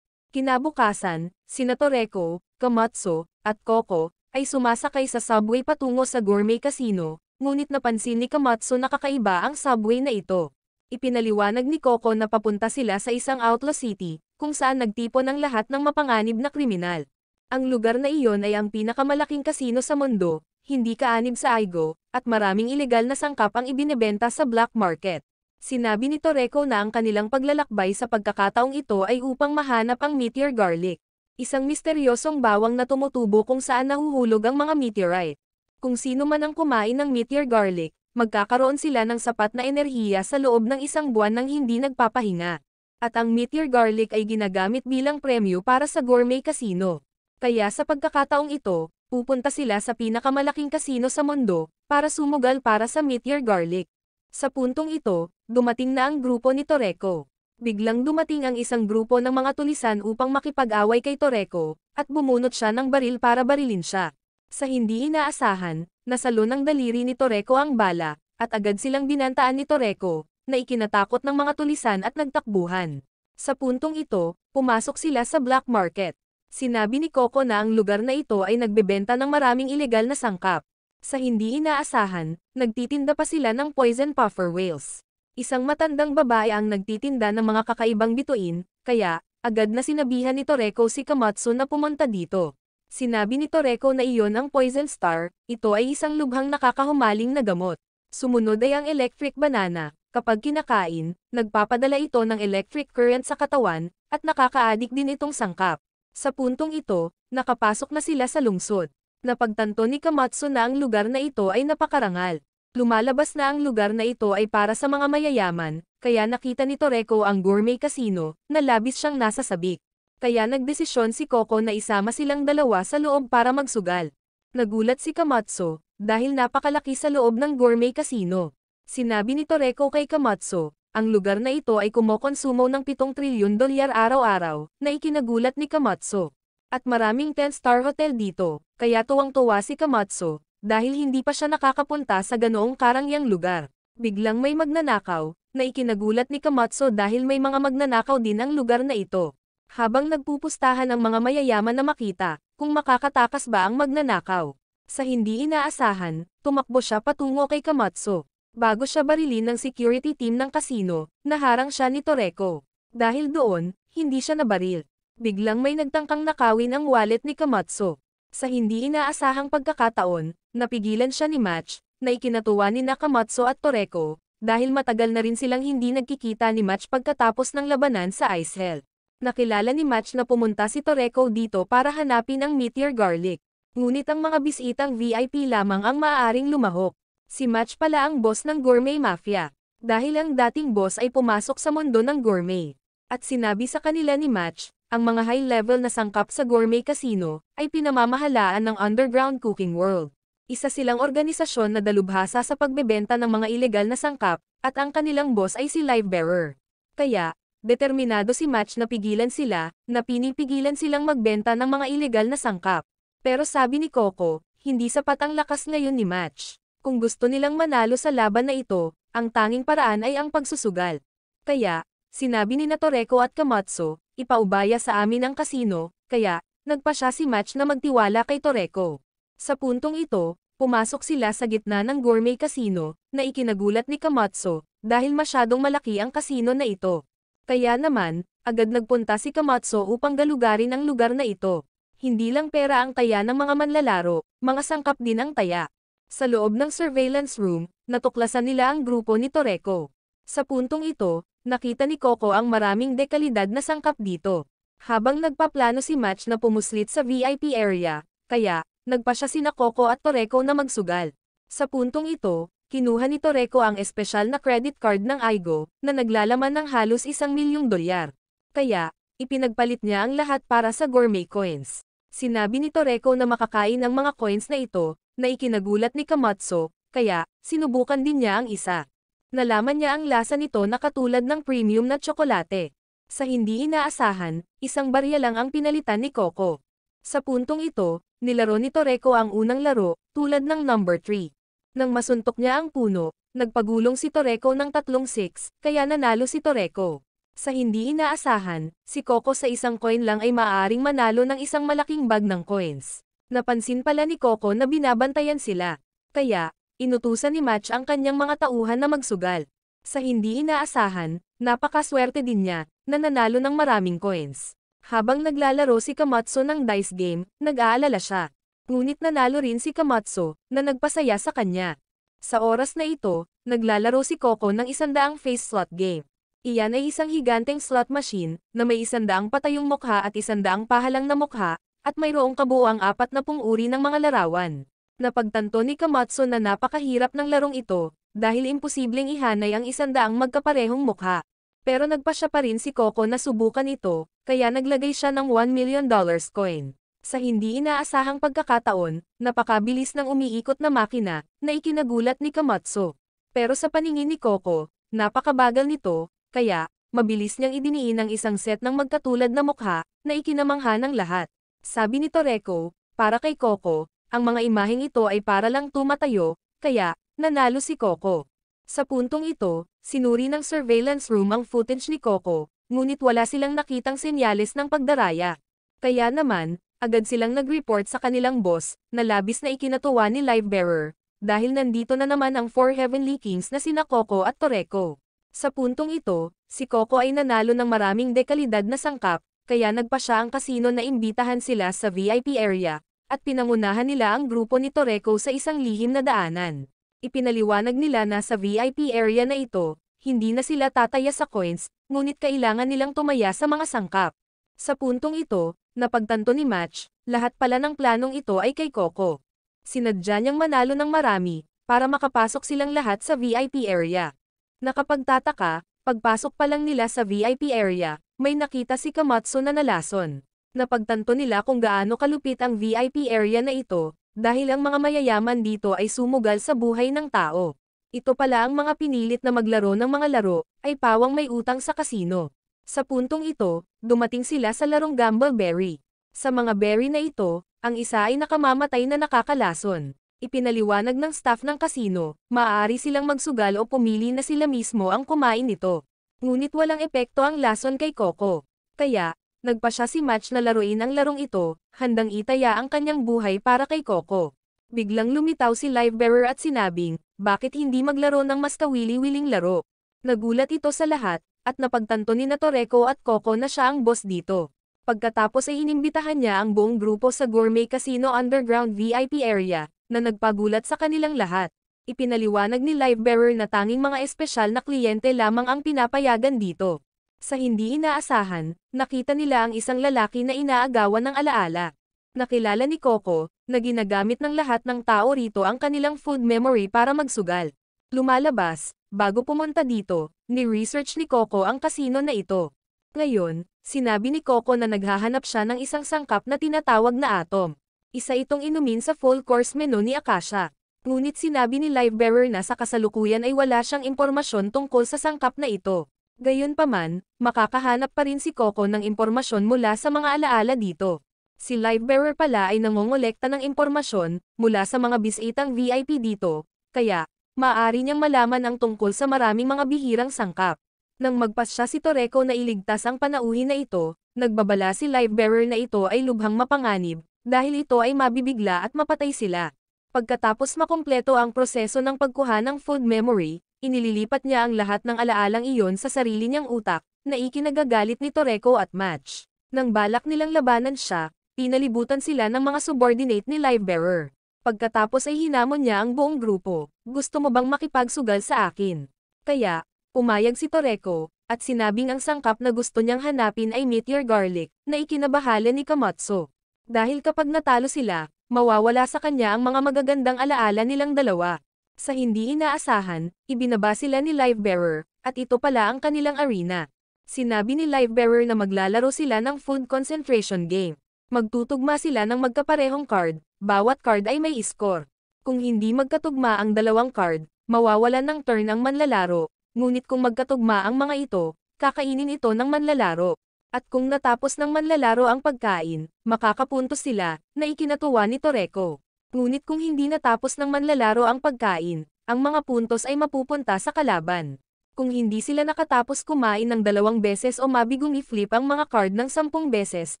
Kinabukasan, sina Toreko, Kamatso, at Coco, ay sumasakay sa subway patungo sa gourmet casino, ngunit napansin ni Kamatsu na kakaiba ang subway na ito. Ipinaliwanag ni Coco na papunta sila sa isang outlaw city, kung saan nagtipon ang lahat ng mapanganib na kriminal. Ang lugar na iyon ay ang pinakamalaking kasino sa mundo, hindi kaanib sa Aigo, at maraming ilegal na sangkap ang ibinebenta sa black market. Sinabi ni Toreco na ang kanilang paglalakbay sa pagkakataong ito ay upang mahanap ang meteor garlic. Isang misteryosong bawang na tumutubo kung saan nahuhulog ang mga meteorite. Kung sino man ang kumain ng meteor garlic, magkakaroon sila ng sapat na enerhiya sa loob ng isang buwan nang hindi nagpapahinga. At ang meteor garlic ay ginagamit bilang premyo para sa gourmet casino. Kaya sa pagkakataong ito, pupunta sila sa pinakamalaking casino sa mundo, para sumugal para sa meteor garlic. Sa puntong ito, dumating na ang grupo ni Toreco. Biglang dumating ang isang grupo ng mga tulisan upang makipag-away kay Toreco, at bumunot siya ng baril para barilin siya. Sa hindi inaasahan, nasalo ng daliri ni Toreco ang bala, at agad silang dinantaan ni Toreco, na ikinatakot ng mga tulisan at nagtakbuhan. Sa puntong ito, pumasok sila sa black market. Sinabi ni Coco na ang lugar na ito ay nagbebenta ng maraming ilegal na sangkap. Sa hindi inaasahan, nagtitinda pa sila ng poison puffer whales. Isang matandang babae ang nagtitinda ng mga kakaibang bituin, kaya, agad na sinabihan ni Toreko si Kamatsu na pumunta dito. Sinabi ni Toreko na iyon ang Poison Star, ito ay isang lubhang nakakahumaling na gamot. Sumunod ay ang electric banana. Kapag kinakain, nagpapadala ito ng electric current sa katawan, at nakakaadik din itong sangkap. Sa puntong ito, nakapasok na sila sa lungsod. Napagtanto ni Kamatsu na ang lugar na ito ay napakarangal. Lumalabas na ang lugar na ito ay para sa mga mayayaman, kaya nakita ni Toreko ang gourmet casino, na labis siyang nasa sabik. Kaya nagdesisyon si Coco na isama silang dalawa sa loob para magsugal. Nagulat si Kamatso, dahil napakalaki sa loob ng gourmet casino. Sinabi ni Toreko kay Kamatso, ang lugar na ito ay kumokonsumo ng 7 trilyon dolyar araw-araw, na ikinagulat ni Kamatso. At maraming 10-star hotel dito, kaya tuwang-tuwa si Kamatso, dahil hindi pa siya nakakapunta sa ganoong karangyang lugar. Biglang may magnanakaw, na ikinagulat ni Kamatso dahil may mga magnanakaw din ang lugar na ito. Habang nagpupustahan ang mga mayayaman na makita, kung makakatakas ba ang magnanakaw. Sa hindi inaasahan, tumakbo siya patungo kay Kamatso. Bago siya barilin ng security team ng kasino, naharang siya ni Toreko. Dahil doon, hindi siya nabaril. Biglang may nagtangkang nakawin ang wallet ni Kamatso. Sa hindi inaasahang pagkakataon, napigilan siya ni Match, na ikinatuwa ni Nakamatsu at Toreko, dahil matagal na rin silang hindi nagkikita ni Match pagkatapos ng labanan sa Ice Hell. Nakilala ni Match na pumunta si Toreko dito para hanapin ang Meteor Garlic. Ngunit ang mga bisitang VIP lamang ang maaaring lumahok. Si Match pala ang boss ng Gourmet Mafia. Dahil ang dating boss ay pumasok sa mundo ng gourmet. At sinabi sa kanila ni Match, ang mga high-level na sangkap sa gourmet casino, ay pinamamahalaan ng underground cooking world. Isa silang organisasyon na dalubhasa sa pagbebenta ng mga ilegal na sangkap, at ang kanilang boss ay si Live Bearer. Kaya, determinado si Match na pigilan sila, na pinipigilan silang magbenta ng mga ilegal na sangkap. Pero sabi ni Coco, hindi sapat ang lakas ngayon ni Match. Kung gusto nilang manalo sa laban na ito, ang tanging paraan ay ang pagsusugal. Kaya, sinabi ni Natoreko at Kamatsu, ipaubaya sa amin ang kasino, kaya, nagpa siya si Match na magtiwala kay Toreco. Sa puntong ito, pumasok sila sa gitna ng gourmet casino, na ikinagulat ni Kamatso, dahil masyadong malaki ang kasino na ito. Kaya naman, agad nagpunta si Kamatso upang galugarin ang lugar na ito. Hindi lang pera ang taya ng mga manlalaro, mga sangkap din ang taya. Sa loob ng surveillance room, natuklasan nila ang grupo ni Toreco. Sa puntong ito, nakita ni Coco ang maraming dekalidad na sangkap dito. Habang nagpaplano si Match na pumuslit sa VIP area, kaya, nagpa siya sina Coco at Toreko na magsugal. Sa puntong ito, kinuha ni Toreko ang espesyal na credit card ng Aigo, na naglalaman ng halos isang milyong dolyar. Kaya, ipinagpalit niya ang lahat para sa gourmet coins. Sinabi ni Toreko na makakain ang mga coins na ito, na ikinagulat ni Kamatso, kaya, sinubukan din niya ang isa nalaman niya ang lasa nito na katulad ng premium na tsokolate. Sa hindi inaasahan, isang barya lang ang pinalitan ni Coco. Sa puntong ito, nilaro ni Toreco ang unang laro, tulad ng number 3. Nang masuntok niya ang puno, nagpagulong si Toreco ng tatlong 6, kaya nanalo si Toreco. Sa hindi inaasahan, si Coco sa isang coin lang ay maaring manalo ng isang malaking bag ng coins. Napansin pala ni Coco na binabantayan sila. Kaya, inutusan ni Match ang kanyang mga tauhan na magsugal. Sa hindi inaasahan, napakaswerte din niya, na nanalo ng maraming coins. Habang naglalaro si Kamatso ng dice game, nag-aalala siya. Ngunit nanalo rin si Kamatso, na nagpasaya sa kanya. Sa oras na ito, naglalaro si Coco ng isandaang face slot game. Iyan ay isang higanteng slot machine, na may isandaang patayong mukha at isandaang pahalang na mukha, at mayroong kabuoang apat na pung uri ng mga larawan napagtanto ni Kamatsu na napakahirap ng larong ito, dahil imposibleng ihanay ang isandaang magkaparehong mukha. Pero nagpa siya pa rin si Coco na subukan ito, kaya naglagay siya ng 1 million dollars coin. Sa hindi inaasahang pagkakataon, napakabilis ng umiikot na makina, na ikinagulat ni Kamatsu. Pero sa paningin ni Coco, napakabagal nito, kaya, mabilis niyang idiniin ang isang set ng magkatulad na mukha, na ikinamangha ng lahat. Sabi ni Toreko, para kay Coco, ang mga imaheng ito ay para lang tumatayo, kaya, nanalo si Coco. Sa puntong ito, sinuri ng surveillance room ang footage ni Coco, ngunit wala silang nakitang senyales ng pagdaraya. Kaya naman, agad silang nag-report sa kanilang boss, na labis na ikinatuwa ni Livebearer, dahil nandito na naman ang four heavenly kings na sina Coco at Toreco. Sa puntong ito, si Coco ay nanalo ng maraming dekalidad na sangkap, kaya nagpa siya ang kasino na imbitahan sila sa VIP area, at pinangunahan nila ang grupo ni Toreco sa isang lihim na daanan. Ipinaliwanag nila na sa VIP area na ito, hindi na sila tataya sa coins, ngunit kailangan nilang tumaya sa mga sangkap. Sa puntong ito, napagtanto ni Match, lahat pala ng planong ito ay kay Coco. Sinadya niyang manalo ng marami, para makapasok silang lahat sa VIP area. Nakapagtataka, pagpasok pa lang nila sa VIP area, may nakita si Kamatsu na nalason napagtanto nila kung gaano kalupit ang VIP area na ito, dahil ang mga mayayaman dito ay sumugal sa buhay ng tao. Ito pala ang mga pinilit na maglaro ng mga laro, ay pawang may utang sa kasino. Sa puntong ito, dumating sila sa larong gamble berry. Sa mga berry na ito, ang isa ay nakamamatay na nakakalason. Ipinaliwanag ng staff ng kasino, maaari silang magsugal o pumili na sila mismo ang kumain nito. Ngunit walang epekto ang lason kay Coco. Kaya, nagpa siya si Match na laruin ang larong ito, handang itaya ang kanyang buhay para kay Coco. Biglang lumitaw si Livebearer at sinabing, bakit hindi maglaro ng mas tawili wiling laro? Nagulat ito sa lahat, at napagtanto ni Natoreco at Coco na siya ang boss dito. Pagkatapos ay inimbitahan niya ang buong grupo sa Gourmet Casino Underground VIP area, na nagpagulat sa kanilang lahat. Ipinaliwanag ni Livebearer na tanging mga espesyal na kliyente lamang ang pinapayagan dito. Sa hindi inaasahan, nakita nila ang isang lalaki na inaagawan ng alaala. Nakilala ni Coco, na ginagamit ng lahat ng tao rito ang kanilang food memory para magsugal. Lumalabas, bago pumunta dito, ni-research ni Coco ang kasino na ito. Ngayon, sinabi ni Coco na naghahanap siya ng isang sangkap na tinatawag na atom. Isa itong inumin sa full course menu ni Akasha. Ngunit sinabi ni Livebearer na sa kasalukuyan ay wala siyang impormasyon tungkol sa sangkap na ito. Gayunpaman, makakahanap pa rin si Coco ng impormasyon mula sa mga alaala dito. Si Livebearer pala ay nangongolekta ng impormasyon mula sa mga bisitang VIP dito, kaya, maaari niyang malaman ang tungkol sa maraming mga bihirang sangkap. Nang magpasya si Toreco na iligtas ang panauhin na ito, nagbabala si Livebearer na ito ay lubhang mapanganib, dahil ito ay mabibigla at mapatay sila. Pagkatapos makumpleto ang proseso ng pagkuha ng food memory, inililipat niya ang lahat ng alaalang iyon sa sarili niyang utak, na ikinagagalit ni Toreko at Match. Nang balak nilang labanan siya, pinalibutan sila ng mga subordinate ni Livebearer. Pagkatapos ay hinamon niya ang buong grupo, gusto mo bang makipagsugal sa akin? Kaya, umayag si Toreko, at sinabing ang sangkap na gusto niyang hanapin ay Meteor Garlic, na ikinabahala ni Kamatso. Dahil kapag natalo sila, mawawala sa kanya ang mga magagandang alaala nilang dalawa. Sa hindi inaasahan, ibinaba sila ni Livebearer, at ito pala ang kanilang arena. Sinabi ni Livebearer na maglalaro sila ng food concentration game. Magtutugma sila ng magkaparehong card, bawat card ay may score. Kung hindi magkatugma ang dalawang card, mawawalan ng turn ang manlalaro, ngunit kung magkatugma ang mga ito, kakainin ito ng manlalaro. At kung natapos ng manlalaro ang pagkain, makakapuntos sila, na ikinatuwa ni Toreko. Ngunit kung hindi natapos ng manlalaro ang pagkain, ang mga puntos ay mapupunta sa kalaban. Kung hindi sila nakatapos kumain ng dalawang beses o mabigong i-flip ang mga card ng sampung beses,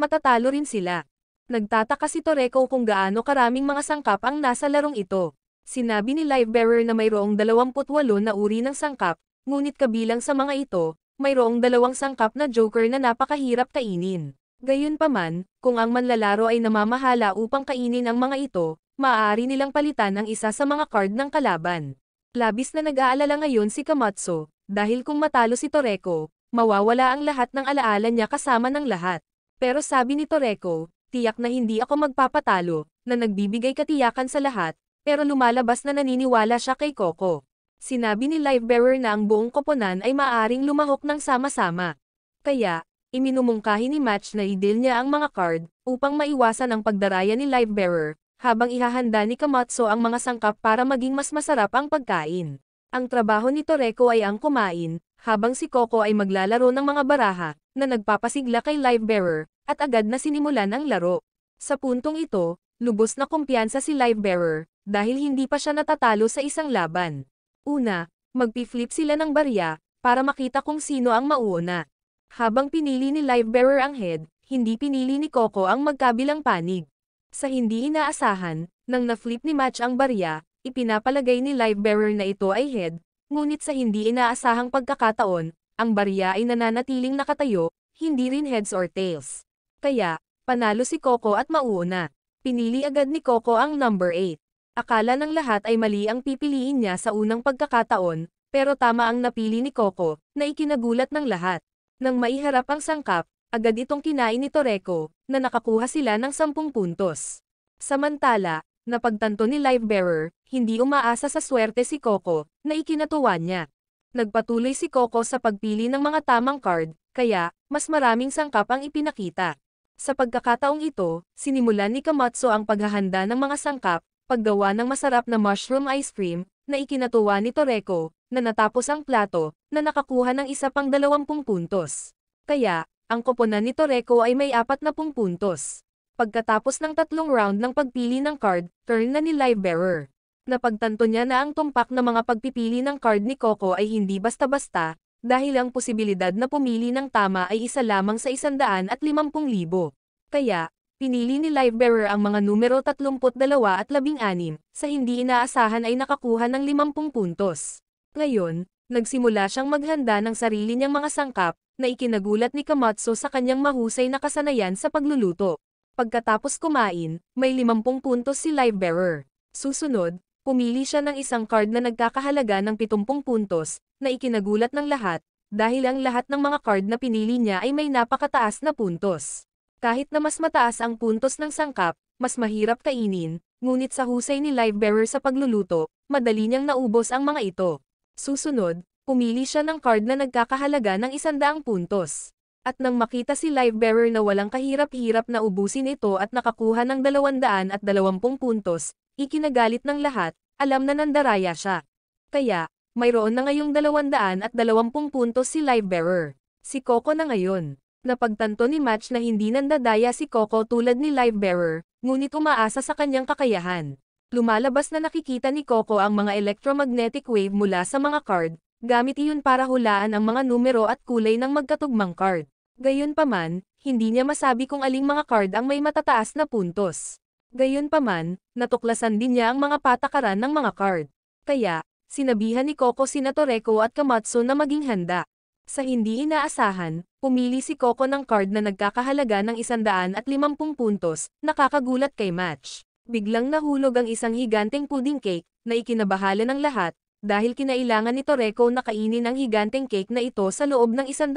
matatalo rin sila. Nagtataka si Toreco kung gaano karaming mga sangkap ang nasa larong ito. Sinabi ni Livebearer na mayroong 28 na uri ng sangkap, ngunit kabilang sa mga ito, mayroong dalawang sangkap na joker na napakahirap kainin. Gayunpaman, kung ang manlalaro ay namamahala upang kainin ang mga ito, maaari nilang palitan ang isa sa mga card ng kalaban. Labis na nag-aalala ngayon si Kamatsu, dahil kung matalo si Toreko, mawawala ang lahat ng alaala niya kasama ng lahat. Pero sabi ni Toreko, tiyak na hindi ako magpapatalo, na nagbibigay katiyakan sa lahat, pero lumalabas na naniniwala siya kay Coco. Sinabi ni Lifebearer na ang buong koponan ay maaring lumahok ng sama-sama. Kaya, iminumungkahi ni Match na idil niya ang mga card, upang maiwasan ang pagdaraya ni Lifebearer, habang ihahanda ni Kamatso ang mga sangkap para maging mas masarap ang pagkain. Ang trabaho ni Toreko ay ang kumain, habang si Coco ay maglalaro ng mga baraha, na nagpapasigla kay Livebearer, at agad na sinimulan ang laro. Sa puntong ito, lubos na kumpiyansa si Livebearer, dahil hindi pa siya natatalo sa isang laban. Una, magpi-flip sila ng barya, para makita kung sino ang mauuna. Habang pinili ni Livebearer ang head, hindi pinili ni Coco ang magkabilang panig. Sa hindi inaasahan, nang na-flip ni Match ang barya, ipinapalagay ni live bearer na ito ay head, ngunit sa hindi inaasahang pagkakataon, ang barya ay nananatiling nakatayo, hindi rin heads or tails. Kaya, panalo si Coco at mauuna. Pinili agad ni Coco ang number 8. Akala ng lahat ay mali ang pipiliin niya sa unang pagkakataon, pero tama ang napili ni Coco, na ikinagulat ng lahat. Nang maiharap ang sangkap, agad itong kinain ni Toreko, na nakakuha sila ng 10 puntos. Samantala, napagtanto ni Livebearer, hindi umaasa sa swerte si Coco, na ikinatuwa niya. Nagpatuloy si Coco sa pagpili ng mga tamang card, kaya, mas maraming sangkap ang ipinakita. Sa pagkakataong ito, sinimulan ni Kamatso ang paghahanda ng mga sangkap, paggawa ng masarap na mushroom ice cream, na ikinatuwa ni Toreko, na natapos ang plato, na nakakuha ng isa pang 20 puntos. Kaya, ang koponan ni Toreko ay may 40 puntos. Pagkatapos ng tatlong round ng pagpili ng card, turn na ni Livebearer. Napagtanto niya na ang tumpak na mga pagpipili ng card ni Coco ay hindi basta-basta, dahil ang posibilidad na pumili ng tama ay isa lamang sa 150,000. Kaya, pinili ni Livebearer ang mga numero 32 at 16, sa hindi inaasahan ay nakakuha ng 50 puntos. Ngayon, nagsimula siyang maghanda ng sarili niyang mga sangkap, na ikinagulat ni Kamatso sa kanyang mahusay na kasanayan sa pagluluto. Pagkatapos kumain, may 50 puntos si Livebearer. Susunod, pumili siya ng isang card na nagkakahalaga ng 70 puntos, na ikinagulat ng lahat, dahil ang lahat ng mga card na pinili niya ay may napakataas na puntos. Kahit na mas mataas ang puntos ng sangkap, mas mahirap kainin, ngunit sa husay ni Livebearer sa pagluluto, madali niyang naubos ang mga ito. Susunod, Pumili siya ng card na nagkakahalaga ng isandaang puntos. At nang makita si Livebearer na walang kahirap-hirap na ubusin ito at nakakuha ng 220 puntos, ikinagalit ng lahat, alam na nandaraya siya. Kaya, mayroon na ngayong 220 puntos si Livebearer. Si Coco na ngayon. Napagtanto ni Match na hindi nandadaya si Coco tulad ni Livebearer, ngunit umaasa sa kanyang kakayahan. Lumalabas na nakikita ni Coco ang mga electromagnetic wave mula sa mga card, gamit iyon para hulaan ang mga numero at kulay ng magkatugmang card. Gayunpaman, hindi niya masabi kung aling mga card ang may matataas na puntos. Gayunpaman, natuklasan din niya ang mga patakaran ng mga card. Kaya, sinabihan ni Coco si Natoreko at Kamatsu na maging handa. Sa hindi inaasahan, pumili si Coco ng card na nagkakahalaga ng 150 puntos, nakakagulat kay Match. Biglang nahulog ang isang higanteng pudding cake, na ikinabahala ng lahat, dahil kinailangan ni Toreko na kainin ang higanteng cake na ito sa loob ng 150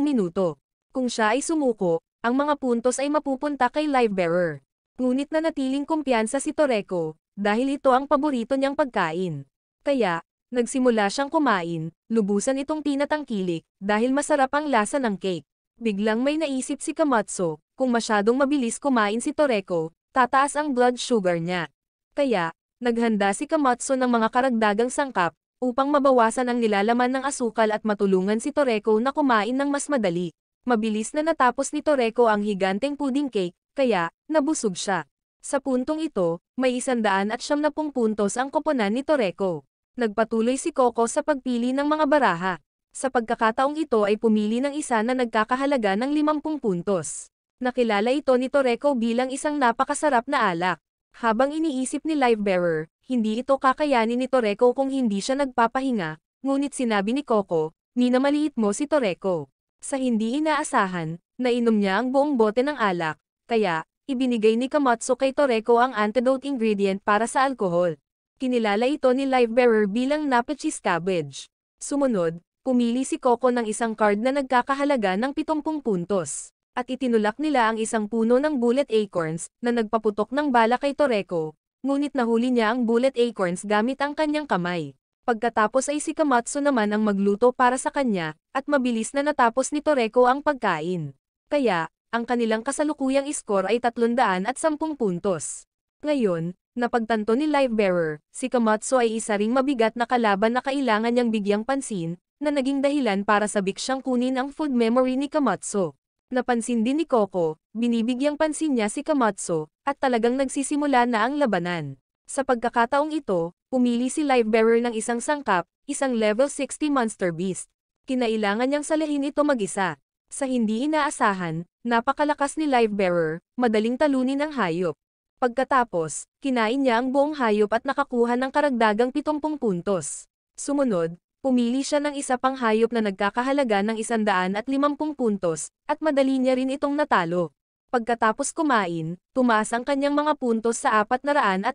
minuto. Kung siya ay sumuko, ang mga puntos ay mapupunta kay Livebearer. Ngunit na natiling kumpiyansa si Toreko, dahil ito ang paborito niyang pagkain. Kaya, nagsimula siyang kumain, lubusan itong tinatangkilik, dahil masarap ang lasa ng cake. Biglang may naisip si Kamatso, kung masyadong mabilis kumain si Toreko, tataas ang blood sugar niya. Kaya, Naghanda si Kamatsu ng mga karagdagang sangkap, upang mabawasan ang nilalaman ng asukal at matulungan si Toreko na kumain ng mas madali. Mabilis na natapos ni Toreko ang higanteng pudding cake, kaya, nabusog siya. Sa puntong ito, may isandaan at na puntos ang koponan ni Toreko. Nagpatuloy si Coco sa pagpili ng mga baraha. Sa pagkakataong ito ay pumili ng isa na nagkakahalaga ng 50 puntos. Nakilala ito ni Toreko bilang isang napakasarap na alak. Habang iniisip ni Livebearer, hindi ito kakayanin ni Toreko kung hindi siya nagpapahinga, ngunit sinabi ni Coco, Nina maliit mo si Toreko. Sa hindi inaasahan, nainom niya ang buong bote ng alak, kaya, ibinigay ni Kamatsu kay Toreko ang antidote ingredient para sa alkohol. Kinilala ito ni Livebearer bilang Napachis Cabbage. Sumunod, pumili si Coco ng isang card na nagkakahalaga ng 70 puntos at itinulak nila ang isang puno ng bullet acorns na nagpaputok ng bala kay Toreko. Ngunit nahuli niya ang bullet acorns gamit ang kanyang kamay. Pagkatapos ay si Kamatsu naman ang magluto para sa kanya, at mabilis na natapos ni Toreko ang pagkain. Kaya, ang kanilang kasalukuyang score ay 310 puntos. Ngayon, napagtanto ni Livebearer, si Kamatsu ay isa ring mabigat na kalaban na kailangan niyang bigyang pansin, na naging dahilan para sa biksyang kunin ang food memory ni Kamatsu. Napansin din ni Coco, binibigyang pansin niya si Kamatsu, at talagang nagsisimula na ang labanan. Sa pagkakataong ito, pumili si Livebearer ng isang sangkap, isang level 60 Monster Beast. Kinailangan niyang salahin ito mag-isa. Sa hindi inaasahan, napakalakas ni Livebearer, madaling talunin ang hayop. Pagkatapos, kinain niya ang buong hayop at nakakuha ng karagdagang 70 puntos. Sumunod, pumili siya ng isa pang hayop na nagkakahalaga ng 150 puntos, at madali niya rin itong natalo. Pagkatapos kumain, tumaas ang kanyang mga puntos sa 400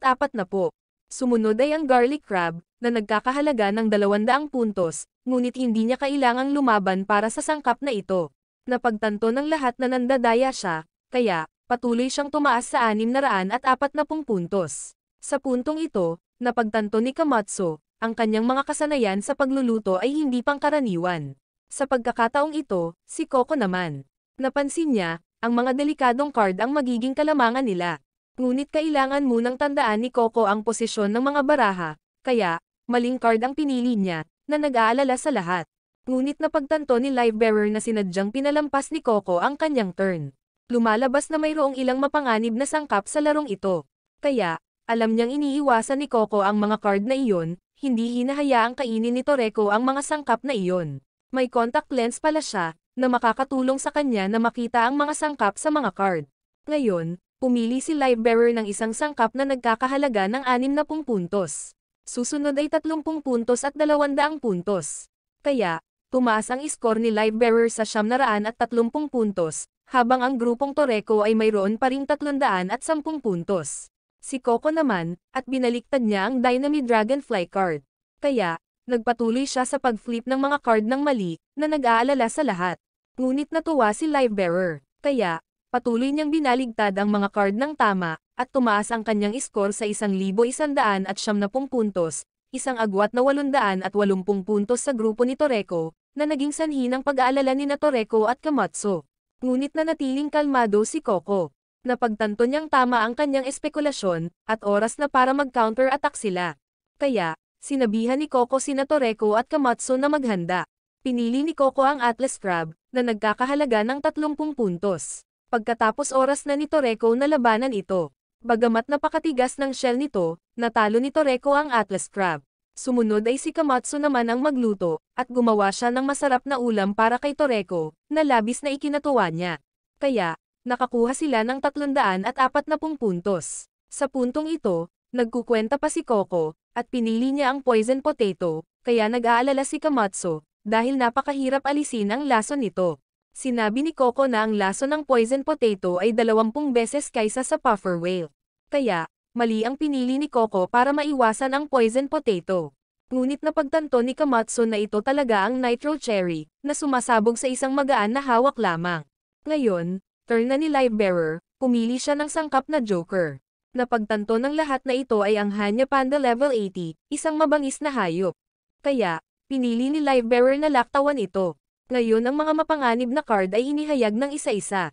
Sumunod ay ang garlic crab, na nagkakahalaga ng 200 puntos, ngunit hindi niya kailangang lumaban para sa sangkap na ito. Napagtanto ng lahat na nandadaya siya, kaya, patuloy siyang tumaas sa 640 puntos. Sa puntong ito, napagtanto ni Kamatsu, ang kanyang mga kasanayan sa pagluluto ay hindi pangkaraniwan. Sa pagkakataong ito, si Coco naman. Napansin niya, ang mga delikadong card ang magiging kalamangan nila. Ngunit kailangan munang tandaan ni Coco ang posisyon ng mga baraha, kaya, maling card ang pinili niya, na nag-aalala sa lahat. Ngunit napagtanto ni Livebearer na sinadyang pinalampas ni Coco ang kanyang turn. Lumalabas na mayroong ilang mapanganib na sangkap sa larong ito. Kaya, alam niyang iniiwasan ni Coco ang mga card na iyon, hindi hinahayaang kainin ni Toreko ang mga sangkap na iyon. May contact lens pala siya, na makakatulong sa kanya na makita ang mga sangkap sa mga card. Ngayon, pumili si Livebearer ng isang sangkap na nagkakahalaga ng 60 puntos. Susunod ay 30 puntos at 200 puntos. Kaya, tumaas ang score ni Livebearer sa 730 puntos, habang ang grupong Toreko ay mayroon pa ring 310 puntos si Coco naman, at binaliktad niya ang Dynami Dragonfly card. Kaya, nagpatuloy siya sa pag-flip ng mga card ng mali, na nag-aalala sa lahat. Ngunit natuwa si Livebearer. Kaya, patuloy niyang binaligtad ang mga card ng tama, at tumaas ang kanyang score sa 1,170 puntos, isang agwat na 880 puntos sa grupo ni Toreko, na naging sanhi ng pag-aalala ni na Toreko at Kamatsu. Ngunit nanatiling kalmado si Coco. Napagtanto niyang tama ang kanyang espekulasyon, at oras na para mag-counter-attack sila. Kaya, sinabihan ni Coco si Toreko at Kamatsu na maghanda. Pinili ni Coco ang Atlas Crab, na nagkakahalaga ng 30 puntos. Pagkatapos oras na ni Toreko na labanan ito. Bagamat napakatigas ng shell nito, natalo ni Toreko ang Atlas Crab. Sumunod ay si Kamatsu naman ang magluto, at gumawa siya ng masarap na ulam para kay Toreko, na labis na ikinatuwa niya. Kaya, nakakuha sila ng 340 puntos. Sa puntong ito, nagkukwenta pa si Coco, at pinili niya ang poison potato, kaya nag-aalala si Kamatsu, dahil napakahirap alisin ang laso nito. Sinabi ni Coco na ang laso ng poison potato ay 20 beses kaysa sa puffer whale. Kaya, mali ang pinili ni Coco para maiwasan ang poison potato. Ngunit napagtanto ni Kamatsu na ito talaga ang nitro cherry, na sumasabog sa isang magaan na hawak lamang. Ngayon, turn na ni Livebearer, pumili siya ng sangkap na Joker. Napagtanto ng lahat na ito ay ang Hanya Panda level 80, isang mabangis na hayop. Kaya, pinili ni Livebearer na laktawan ito. Ngayon ang mga mapanganib na card ay hinihayag ng isa-isa.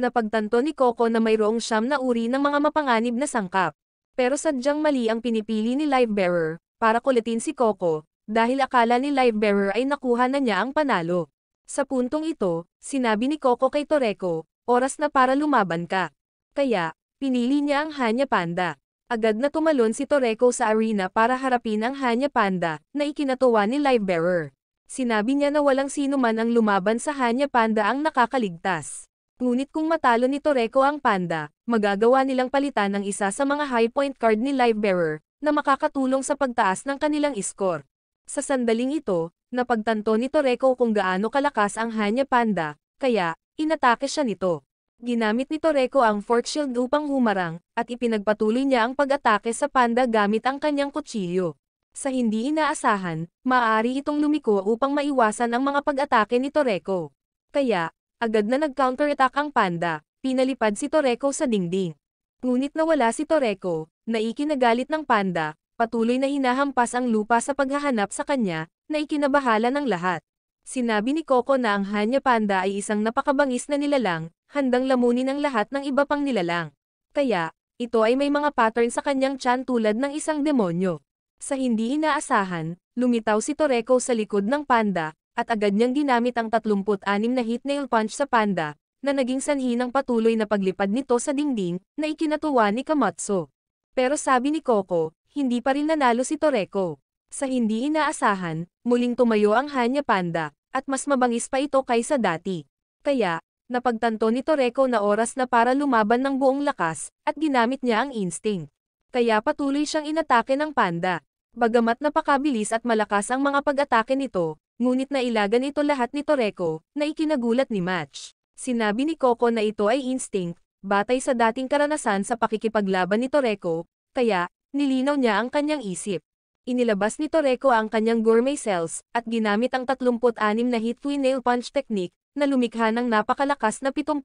Napagtanto ni Coco na mayroong siyam na uri ng mga mapanganib na sangkap. Pero sadyang mali ang pinipili ni Livebearer, para kulitin si Coco, dahil akala ni Livebearer ay nakuha na niya ang panalo. Sa puntong ito, sinabi ni Coco kay Toreco, Oras na para lumaban ka. Kaya, pinili niya ang Hanya Panda. Agad na tumalon si Toreko sa arena para harapin ang Hanya Panda, na ikinatuwa ni Livebearer. Sinabi niya na walang sino man ang lumaban sa Hanya Panda ang nakakaligtas. Ngunit kung matalo ni Toreko ang panda, magagawa nilang palitan ng isa sa mga high point card ni Livebearer, na makakatulong sa pagtaas ng kanilang iskor. Sa sandaling ito, napagtanto ni Toreko kung gaano kalakas ang Hanya Panda, kaya, Inatake siya nito. Ginamit ni Reco ang fork shield upang humarang, at ipinagpatuloy niya ang pag-atake sa panda gamit ang kanyang kutsilyo. Sa hindi inaasahan, maaari itong lumiko upang maiwasan ang mga pag-atake ni Toreko. Kaya, agad na nag counter attack ang panda, pinalipad si Toreko sa dingding. Ngunit nawala si Toreko, naikinagalit ng panda, patuloy na hinahampas ang lupa sa paghahanap sa kanya, na ikinabahala ng lahat. Sinabi ni Coco na ang Hanya Panda ay isang napakabangis na nilalang, handang lamunin ang lahat ng iba pang nilalang. Kaya, ito ay may mga pattern sa kanyang tiyan tulad ng isang demonyo. Sa hindi inaasahan, lumitaw si Toreko sa likod ng panda, at agad niyang ginamit ang 36 na hit nail punch sa panda, na naging sanhi ng patuloy na paglipad nito sa dingding, na ikinatuwa ni Kamatso. Pero sabi ni Coco, hindi pa rin nanalo si Toreko. Sa hindi inaasahan, muling tumayo ang Hanya Panda, at mas mabangis pa ito kaysa dati. Kaya, napagtanto ni Toreko na oras na para lumaban ng buong lakas, at ginamit niya ang instinct. Kaya patuloy siyang inatake ng panda. Bagamat napakabilis at malakas ang mga pag-atake nito, ngunit nailagan ito lahat ni Toreko, na ikinagulat ni Match. Sinabi ni Coco na ito ay instinct, batay sa dating karanasan sa pakikipaglaban ni Toreko, kaya, nilinaw niya ang kanyang isip. Inilabas ni Toreco ang kanyang gourmet cells, at ginamit ang 36 na hit twin nail punch technique, na lumikha ng napakalakas na 72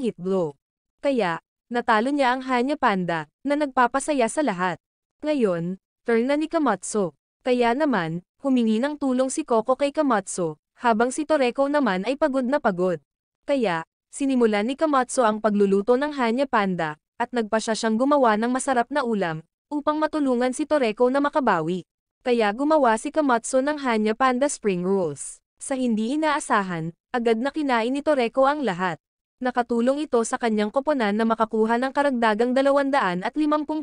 hit blow. Kaya, natalo niya ang Hanya Panda, na nagpapasaya sa lahat. Ngayon, turn na ni Kamatsu. Kaya naman, humingi ng tulong si Coco kay Kamatsu, habang si Toreko naman ay pagod na pagod. Kaya, sinimulan ni Kamatsu ang pagluluto ng Hanya Panda, at nagpasya siyang gumawa ng masarap na ulam, upang matulungan si Toreko na makabawi. Kaya gumawa si Kamatsu ng Hanya Panda Spring Rolls. Sa hindi inaasahan, agad na kinain ni Toreko ang lahat. Nakatulong ito sa kanyang koponan na makakuha ng karagdagang 250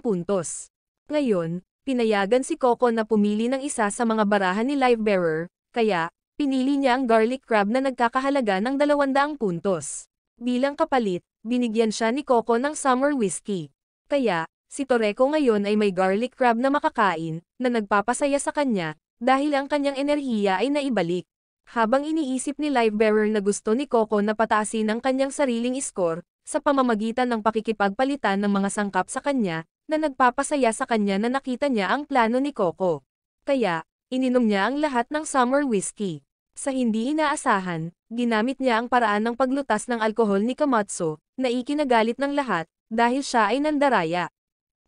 puntos. Ngayon, pinayagan si Coco na pumili ng isa sa mga barahan ni Lifebearer, kaya, pinili niya ang garlic crab na nagkakahalaga ng 200 puntos. Bilang kapalit, binigyan siya ni Coco ng summer whiskey. Kaya, Si Toreko ngayon ay may garlic crab na makakain, na nagpapasaya sa kanya, dahil ang kanyang enerhiya ay naibalik. Habang iniisip ni Livebearer na gusto ni Coco na pataasin ang kanyang sariling score, sa pamamagitan ng pakikipagpalitan ng mga sangkap sa kanya, na nagpapasaya sa kanya na nakita niya ang plano ni Coco. Kaya, ininom niya ang lahat ng summer whiskey. Sa hindi inaasahan, ginamit niya ang paraan ng paglutas ng alkohol ni Kamatsu, na ikinagalit ng lahat, dahil siya ay nandaraya.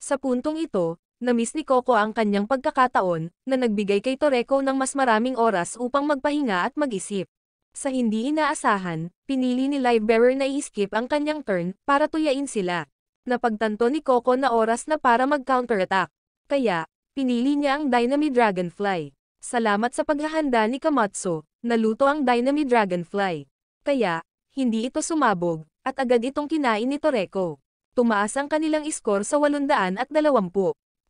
Sa puntong ito, namiss ni Coco ang kanyang pagkakataon, na nagbigay kay Toreko ng mas maraming oras upang magpahinga at mag-isip. Sa hindi inaasahan, pinili ni Livebearer na i-skip ang kanyang turn, para tuyain sila. Napagtanto ni Coco na oras na para mag-counterattack. Kaya, pinili niya ang Dynami Dragonfly. Salamat sa paghahanda ni Kamatsu, naluto ang Dynami Dragonfly. Kaya, hindi ito sumabog, at agad itong kinain ni Toreko tumaas ang kanilang iskor sa 820.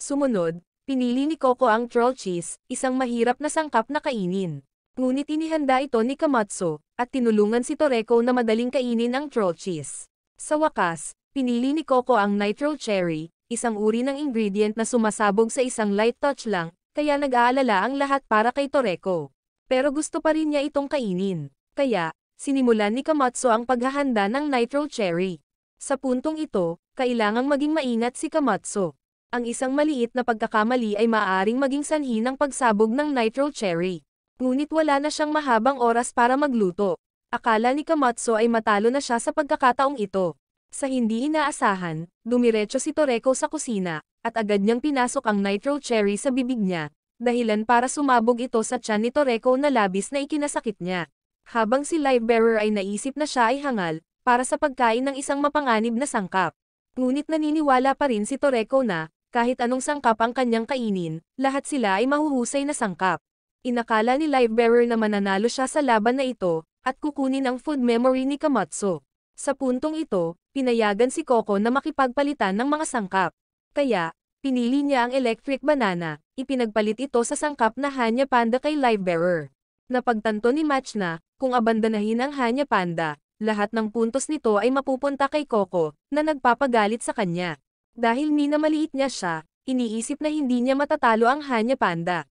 Sumunod, pinili ni Coco ang troll cheese, isang mahirap na sangkap na kainin. Ngunit inihanda ito ni Kamatsu, at tinulungan si Toreko na madaling kainin ang troll cheese. Sa wakas, pinili ni Coco ang nitro cherry, isang uri ng ingredient na sumasabog sa isang light touch lang, kaya nag-aalala ang lahat para kay Toreko. Pero gusto pa rin niya itong kainin. Kaya, sinimulan ni Kamatsu ang paghahanda ng nitro cherry. Sa puntong ito, kailangang maging maingat si Kamatso. Ang isang maliit na pagkakamali ay maaaring maging sanhi ng pagsabog ng nitro cherry. Ngunit wala na siyang mahabang oras para magluto. Akala ni Kamatso ay matalo na siya sa pagkakataong ito. Sa hindi inaasahan, dumiretso si Toreko sa kusina, at agad niyang pinasok ang nitro cherry sa bibig niya, dahilan para sumabog ito sa tiyan ni Toreko na labis na ikinasakit niya. Habang si Livebearer ay naisip na siya ay hangal, para sa pagkain ng isang mapanganib na sangkap. Ngunit naniniwala pa rin si Toreko na, kahit anong sangkap ang kanyang kainin, lahat sila ay mahuhusay na sangkap. Inakala ni Lifebearer na mananalo siya sa laban na ito, at kukunin ang food memory ni Kamatsu. Sa puntong ito, pinayagan si Coco na makipagpalitan ng mga sangkap. Kaya, pinili niya ang electric banana, ipinagpalit ito sa sangkap na Hanya Panda kay Livebearer. Napagtanto ni Match na, kung abandanahin ang Hanya Panda, lahat ng puntos nito ay mapupunta kay Coco, na nagpapagalit sa kanya. Dahil minamaliit niya siya, iniisip na hindi niya matatalo ang Hanya Panda.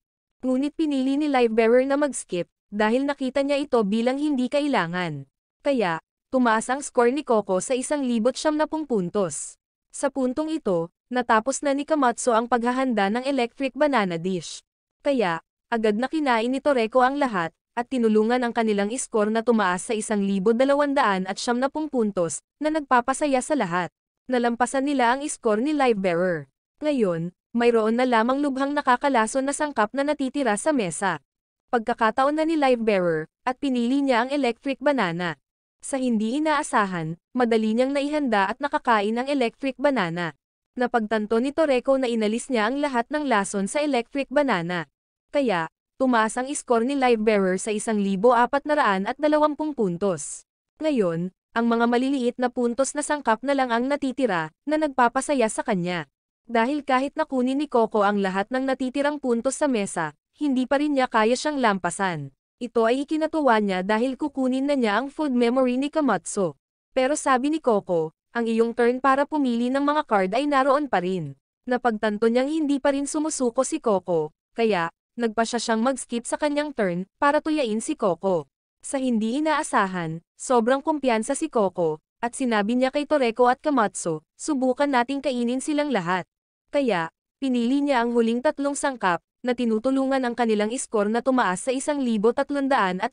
Ngunit pinili ni Livebearer na mag-skip, dahil nakita niya ito bilang hindi kailangan. Kaya, tumaas ang score ni Coco sa isang libot 1,070 puntos. Sa puntong ito, natapos na ni Kamatsu ang paghahanda ng electric banana dish. Kaya, agad na kinain ni Toreko ang lahat, at tinulungan ang kanilang iskor na tumaas sa 1,200 at 70 puntos, na nagpapasaya sa lahat. Nalampasan nila ang iskor ni Livebearer. Ngayon, mayroon na lamang lubhang nakakalaso na sangkap na natitira sa mesa. Pagkakataon na ni Livebearer, at pinili niya ang electric banana. Sa hindi inaasahan, madali niyang naihanda at nakakain ang electric banana. Napagtanto ni Toreko na inalis niya ang lahat ng lason sa electric banana. Kaya, tumaas ang score ni Livebearer sa 1,420 puntos. Ngayon, ang mga maliliit na puntos na sangkap na lang ang natitira, na nagpapasaya sa kanya. Dahil kahit nakunin ni Coco ang lahat ng natitirang puntos sa mesa, hindi pa rin niya kaya siyang lampasan. Ito ay ikinatuwa niya dahil kukunin na niya ang food memory ni Kamatsu. Pero sabi ni Coco, ang iyong turn para pumili ng mga card ay naroon pa rin. Napagtanto niyang hindi pa rin sumusuko si Coco, kaya, nagpa siya siyang mag-skip sa kanyang turn para tuyain si Coco. Sa hindi inaasahan, sobrang kumpiyansa si Coco, at sinabi niya kay Toreko at Kamatsu, subukan nating kainin silang lahat. Kaya, pinili niya ang huling tatlong sangkap, na tinutulungan ang kanilang iskor na tumaas sa 1,360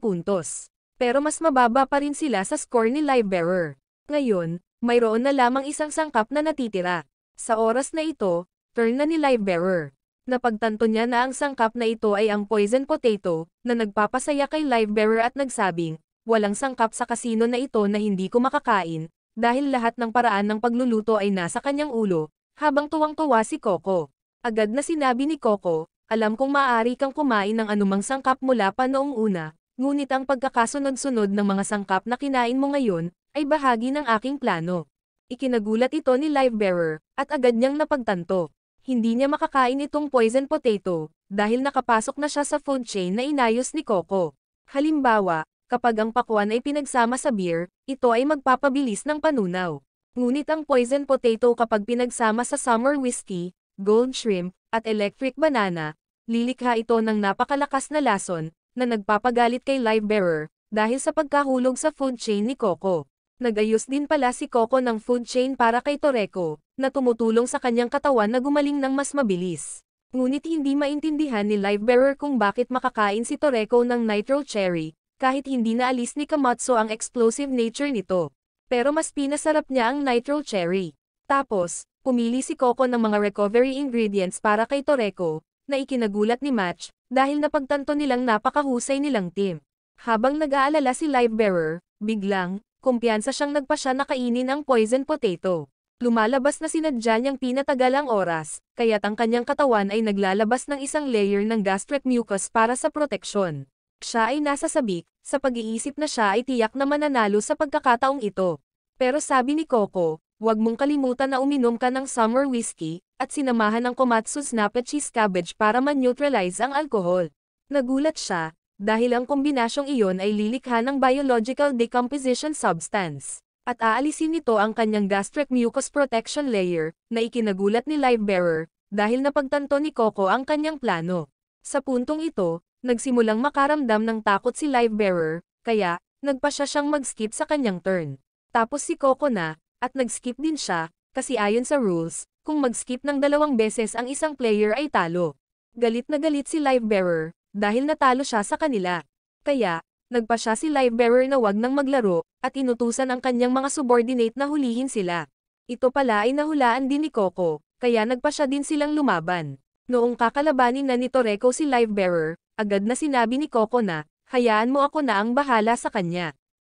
puntos. Pero mas mababa pa rin sila sa score ni Livebearer. Ngayon, mayroon na lamang isang sangkap na natitira. Sa oras na ito, turn na ni Livebearer napagtanto niya na ang sangkap na ito ay ang poison potato, na nagpapasaya kay live bearer at nagsabing, walang sangkap sa kasino na ito na hindi ko makakain, dahil lahat ng paraan ng pagluluto ay nasa kanyang ulo, habang tuwang-tuwa si Coco. Agad na sinabi ni Coco, alam kong maaari kang kumain ng anumang sangkap mula pa noong una, ngunit ang pagkakasunod-sunod ng mga sangkap na kinain mo ngayon, ay bahagi ng aking plano. Ikinagulat ito ni Livebearer, at agad niyang napagtanto hindi niya makakain itong poison potato, dahil nakapasok na siya sa food chain na inayos ni Coco. Halimbawa, kapag ang pakuan ay pinagsama sa beer, ito ay magpapabilis ng panunaw. Ngunit ang poison potato kapag pinagsama sa summer whiskey, gold shrimp, at electric banana, lilikha ito ng napakalakas na lason, na nagpapagalit kay live bearer, dahil sa pagkahulog sa food chain ni Coco. Nag-ayos din pala si Coco ng food chain para kay Toreko, na tumutulong sa kanyang katawan na gumaling ng mas mabilis. Ngunit hindi maintindihan ni Livebearer kung bakit makakain si Toreko ng Nitro Cherry, kahit hindi naalis ni Kamatsu ang explosive nature nito. Pero mas pinasarap niya ang Nitro Cherry. Tapos, pumili si Coco ng mga recovery ingredients para kay Toreko, na ikinagulat ni Match, dahil napagtanto nilang napakahusay nilang team. Habang nag-aalala si Livebearer, biglang, kumpiyansa siyang nagpasya na kainin ang poison potato. Lumalabas na sinadya niyang pinatagalang oras, kaya ang kanyang katawan ay naglalabas ng isang layer ng gastric mucus para sa proteksyon. Siya ay nasa sabik, sa pag-iisip na siya ay tiyak na mananalo sa pagkakataong ito. Pero sabi ni Coco, huwag mong kalimutan na uminom ka ng summer whiskey, at sinamahan ng komatsu snappa cheese cabbage para man-neutralize ang alkohol. Nagulat siya, dahil ang kombinasyong iyon ay lilikha ng biological decomposition substance. At aalisin nito ang kanyang gastric mucus protection layer, na ikinagulat ni Livebearer, dahil napagtanto ni Coco ang kanyang plano. Sa puntong ito, nagsimulang makaramdam ng takot si Livebearer, kaya, nagpa siya siyang mag-skip sa kanyang turn. Tapos si Coco na, at nag-skip din siya, kasi ayon sa rules, kung mag-skip ng dalawang beses ang isang player ay talo. Galit na galit si Livebearer, dahil natalo siya sa kanila. Kaya, nagpa siya si Livebearer na wag nang maglaro, at inutusan ang kanyang mga subordinate na hulihin sila. Ito pala ay nahulaan din ni Coco, kaya nagpa siya din silang lumaban. Noong kakalabanin na ni Toreco si Livebearer, agad na sinabi ni Coco na, hayaan mo ako na ang bahala sa kanya.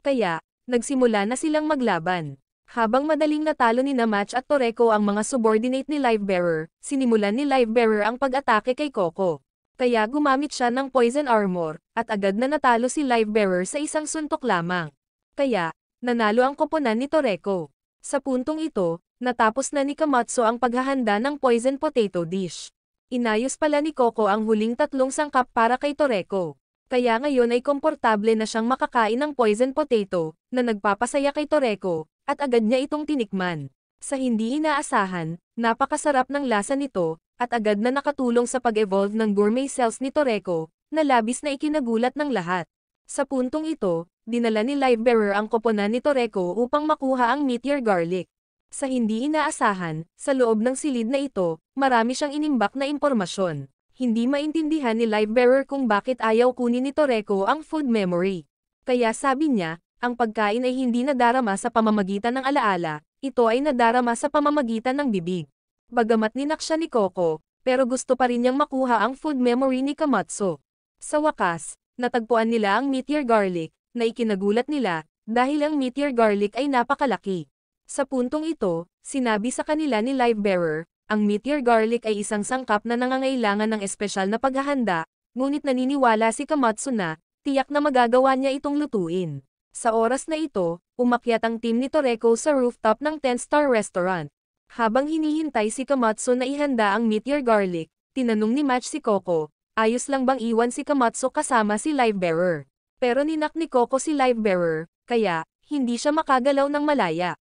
Kaya, nagsimula na silang maglaban. Habang madaling natalo ni Namatch at Toreco ang mga subordinate ni Livebearer, sinimulan ni Livebearer ang pag-atake kay Coco kaya gumamit siya ng poison armor, at agad na natalo si Livebearer sa isang suntok lamang. Kaya, nanalo ang koponan ni Toreko. Sa puntong ito, natapos na ni Kamatsu ang paghahanda ng poison potato dish. Inayos pala ni Coco ang huling tatlong sangkap para kay Toreko. Kaya ngayon ay komportable na siyang makakain ng poison potato, na nagpapasaya kay Toreko, at agad niya itong tinikman. Sa hindi inaasahan, napakasarap ng lasa nito, at agad na nakatulong sa pag-evolve ng gourmet cells ni Toreko, na labis na ikinagulat ng lahat. Sa puntong ito, dinala ni Livebearer ang koponan ni Toreko upang makuha ang meteor garlic. Sa hindi inaasahan, sa loob ng silid na ito, marami siyang inimbak na impormasyon. Hindi maintindihan ni Livebearer kung bakit ayaw kunin ni Toreko ang food memory. Kaya sabi niya, ang pagkain ay hindi nadarama sa pamamagitan ng alaala, ito ay nadarama sa pamamagitan ng bibig. Bagamat ninak siya ni Coco, pero gusto pa rin niyang makuha ang food memory ni Kamatsu. Sa wakas, natagpuan nila ang meteor garlic, na ikinagulat nila, dahil ang meteor garlic ay napakalaki. Sa puntong ito, sinabi sa kanila ni Livebearer, ang meteor garlic ay isang sangkap na nangangailangan ng espesyal na paghahanda, ngunit naniniwala si Kamatsu na, tiyak na magagawa niya itong lutuin. Sa oras na ito, umakyat ang team ni Toreko sa rooftop ng 10-star restaurant. Habang hinihintay si Kamatsu na ihanda ang meteor garlic, tinanong ni Match si Coco, ayos lang bang iwan si Kamatsu kasama si Livebearer. Pero ninak ni Coco si Livebearer, kaya, hindi siya makagalaw ng malaya.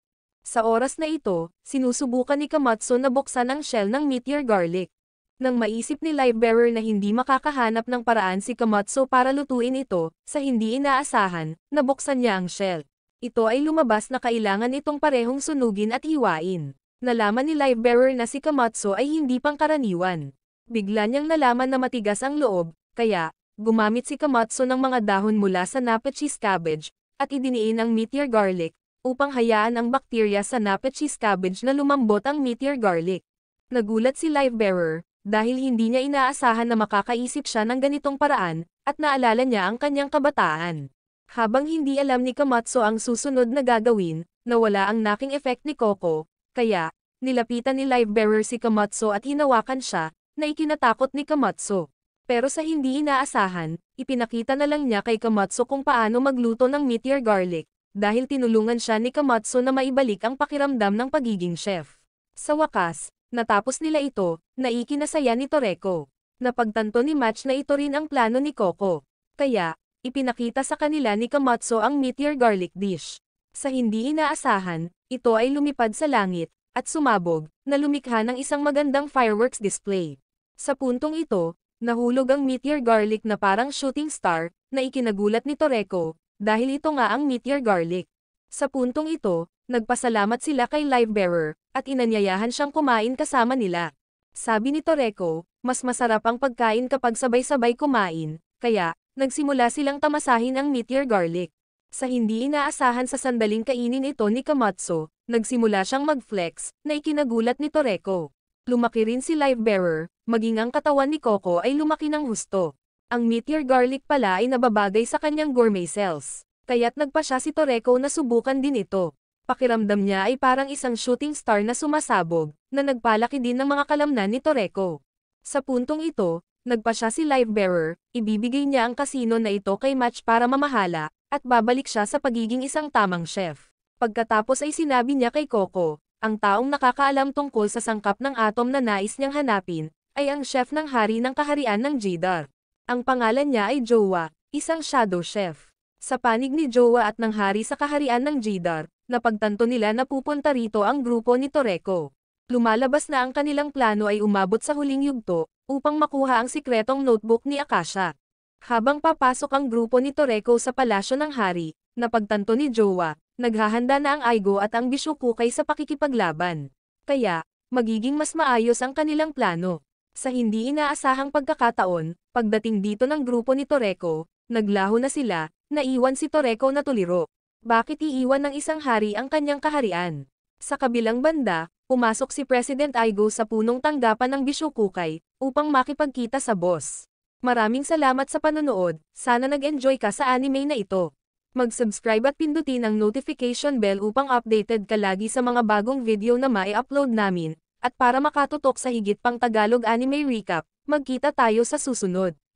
Sa oras na ito, sinusubukan ni Kamatsu na buksan ang shell ng meteor garlic. Nang maisip ni Livebearer na hindi makakahanap ng paraan si Kamatsu para lutuin ito, sa hindi inaasahan, nabuksan niya ang shell. Ito ay lumabas na kailangan itong parehong sunugin at hiwain. Nalaman ni Livebearer na si Kamatso ay hindi pangkaraniwan. Bigla niyang nalaman na matigas ang loob, kaya, gumamit si Kamatso ng mga dahon mula sa napa cheese cabbage, at idiniin ang meteor garlic, upang hayaan ang bakterya sa napa cheese cabbage na lumambot ang meteor garlic. Nagulat si Livebearer, dahil hindi niya inaasahan na makakaisip siya ng ganitong paraan, at naalala niya ang kanyang kabataan. Habang hindi alam ni Kamatso ang susunod na gagawin, nawala ang naking effect ni Coco, kaya, nilapitan ni Livebearer si Kamatso at hinawakan siya, na ikinatakot ni Kamatso. Pero sa hindi inaasahan, ipinakita na lang niya kay Kamatso kung paano magluto ng meteor garlic, dahil tinulungan siya ni Kamatso na maibalik ang pakiramdam ng pagiging chef. Sa wakas, natapos nila ito, na ikinasaya ni Toreko. Napagtanto ni Match na ito rin ang plano ni Coco. Kaya, ipinakita sa kanila ni Kamatso ang meteor garlic dish. Sa hindi inaasahan, ito ay lumipad sa langit, at sumabog, na lumikha ng isang magandang fireworks display. Sa puntong ito, nahulog ang meteor garlic na parang shooting star, na ikinagulat ni Toreko, dahil ito nga ang meteor garlic. Sa puntong ito, nagpasalamat sila kay Livebearer, at inanyayahan siyang kumain kasama nila. Sabi ni Toreko, mas masarap ang pagkain kapag sabay-sabay kumain, kaya, nagsimula silang tamasahin ang meteor garlic. Sa hindi inaasahan sa sandaling kainin ito ni Kamatsu, nagsimula siyang mag-flex, na ikinagulat ni Toreko. Lumaki rin si Livebearer, maging ang katawan ni Coco ay lumaki ng husto. Ang meteor garlic pala ay nababagay sa kanyang gourmet cells, kaya't nagpa siya si Toreko na subukan din ito. Pakiramdam niya ay parang isang shooting star na sumasabog, na nagpalaki din ng mga kalamnan ni Toreko. Sa puntong ito, nagpa siya si Livebearer, ibibigay niya ang kasino na ito kay Match para mamahala, at babalik siya sa pagiging isang tamang chef. Pagkatapos ay sinabi niya kay Coco, ang taong nakakaalam tungkol sa sangkap ng atom na nais niyang hanapin, ay ang chef ng hari ng kaharian ng Jidar. Ang pangalan niya ay Jowa, isang shadow chef. Sa panig ni Jowa at ng hari sa kaharian ng Jidar, napagtanto nila na pupunta rito ang grupo ni Toreko. Lumalabas na ang kanilang plano ay umabot sa huling yugto, upang makuha ang sikretong notebook ni Akasha. Habang papasok ang grupo ni Toreko sa palasyo ng hari, napagtanto ni Jowa, naghahanda na ang Aigo at ang Bishokukay sa pakikipaglaban. Kaya, magiging mas maayos ang kanilang plano. Sa hindi inaasahang pagkakataon, pagdating dito ng grupo ni Toreko, naglaho na sila, naiwan si Toreko na tuliro. Bakit iiwan ng isang hari ang kanyang kaharian? Sa kabilang banda, pumasok si President Aigo sa punong tanggapan ng Bishokukay, upang makipagkita sa boss. Maraming salamat sa panonood, sana nag-enjoy ka sa anime na ito. Mag-subscribe at pindutin ang notification bell upang updated ka lagi sa mga bagong video na mai-upload namin. At para makatutok sa higit pang Tagalog anime recap, magkita tayo sa susunod.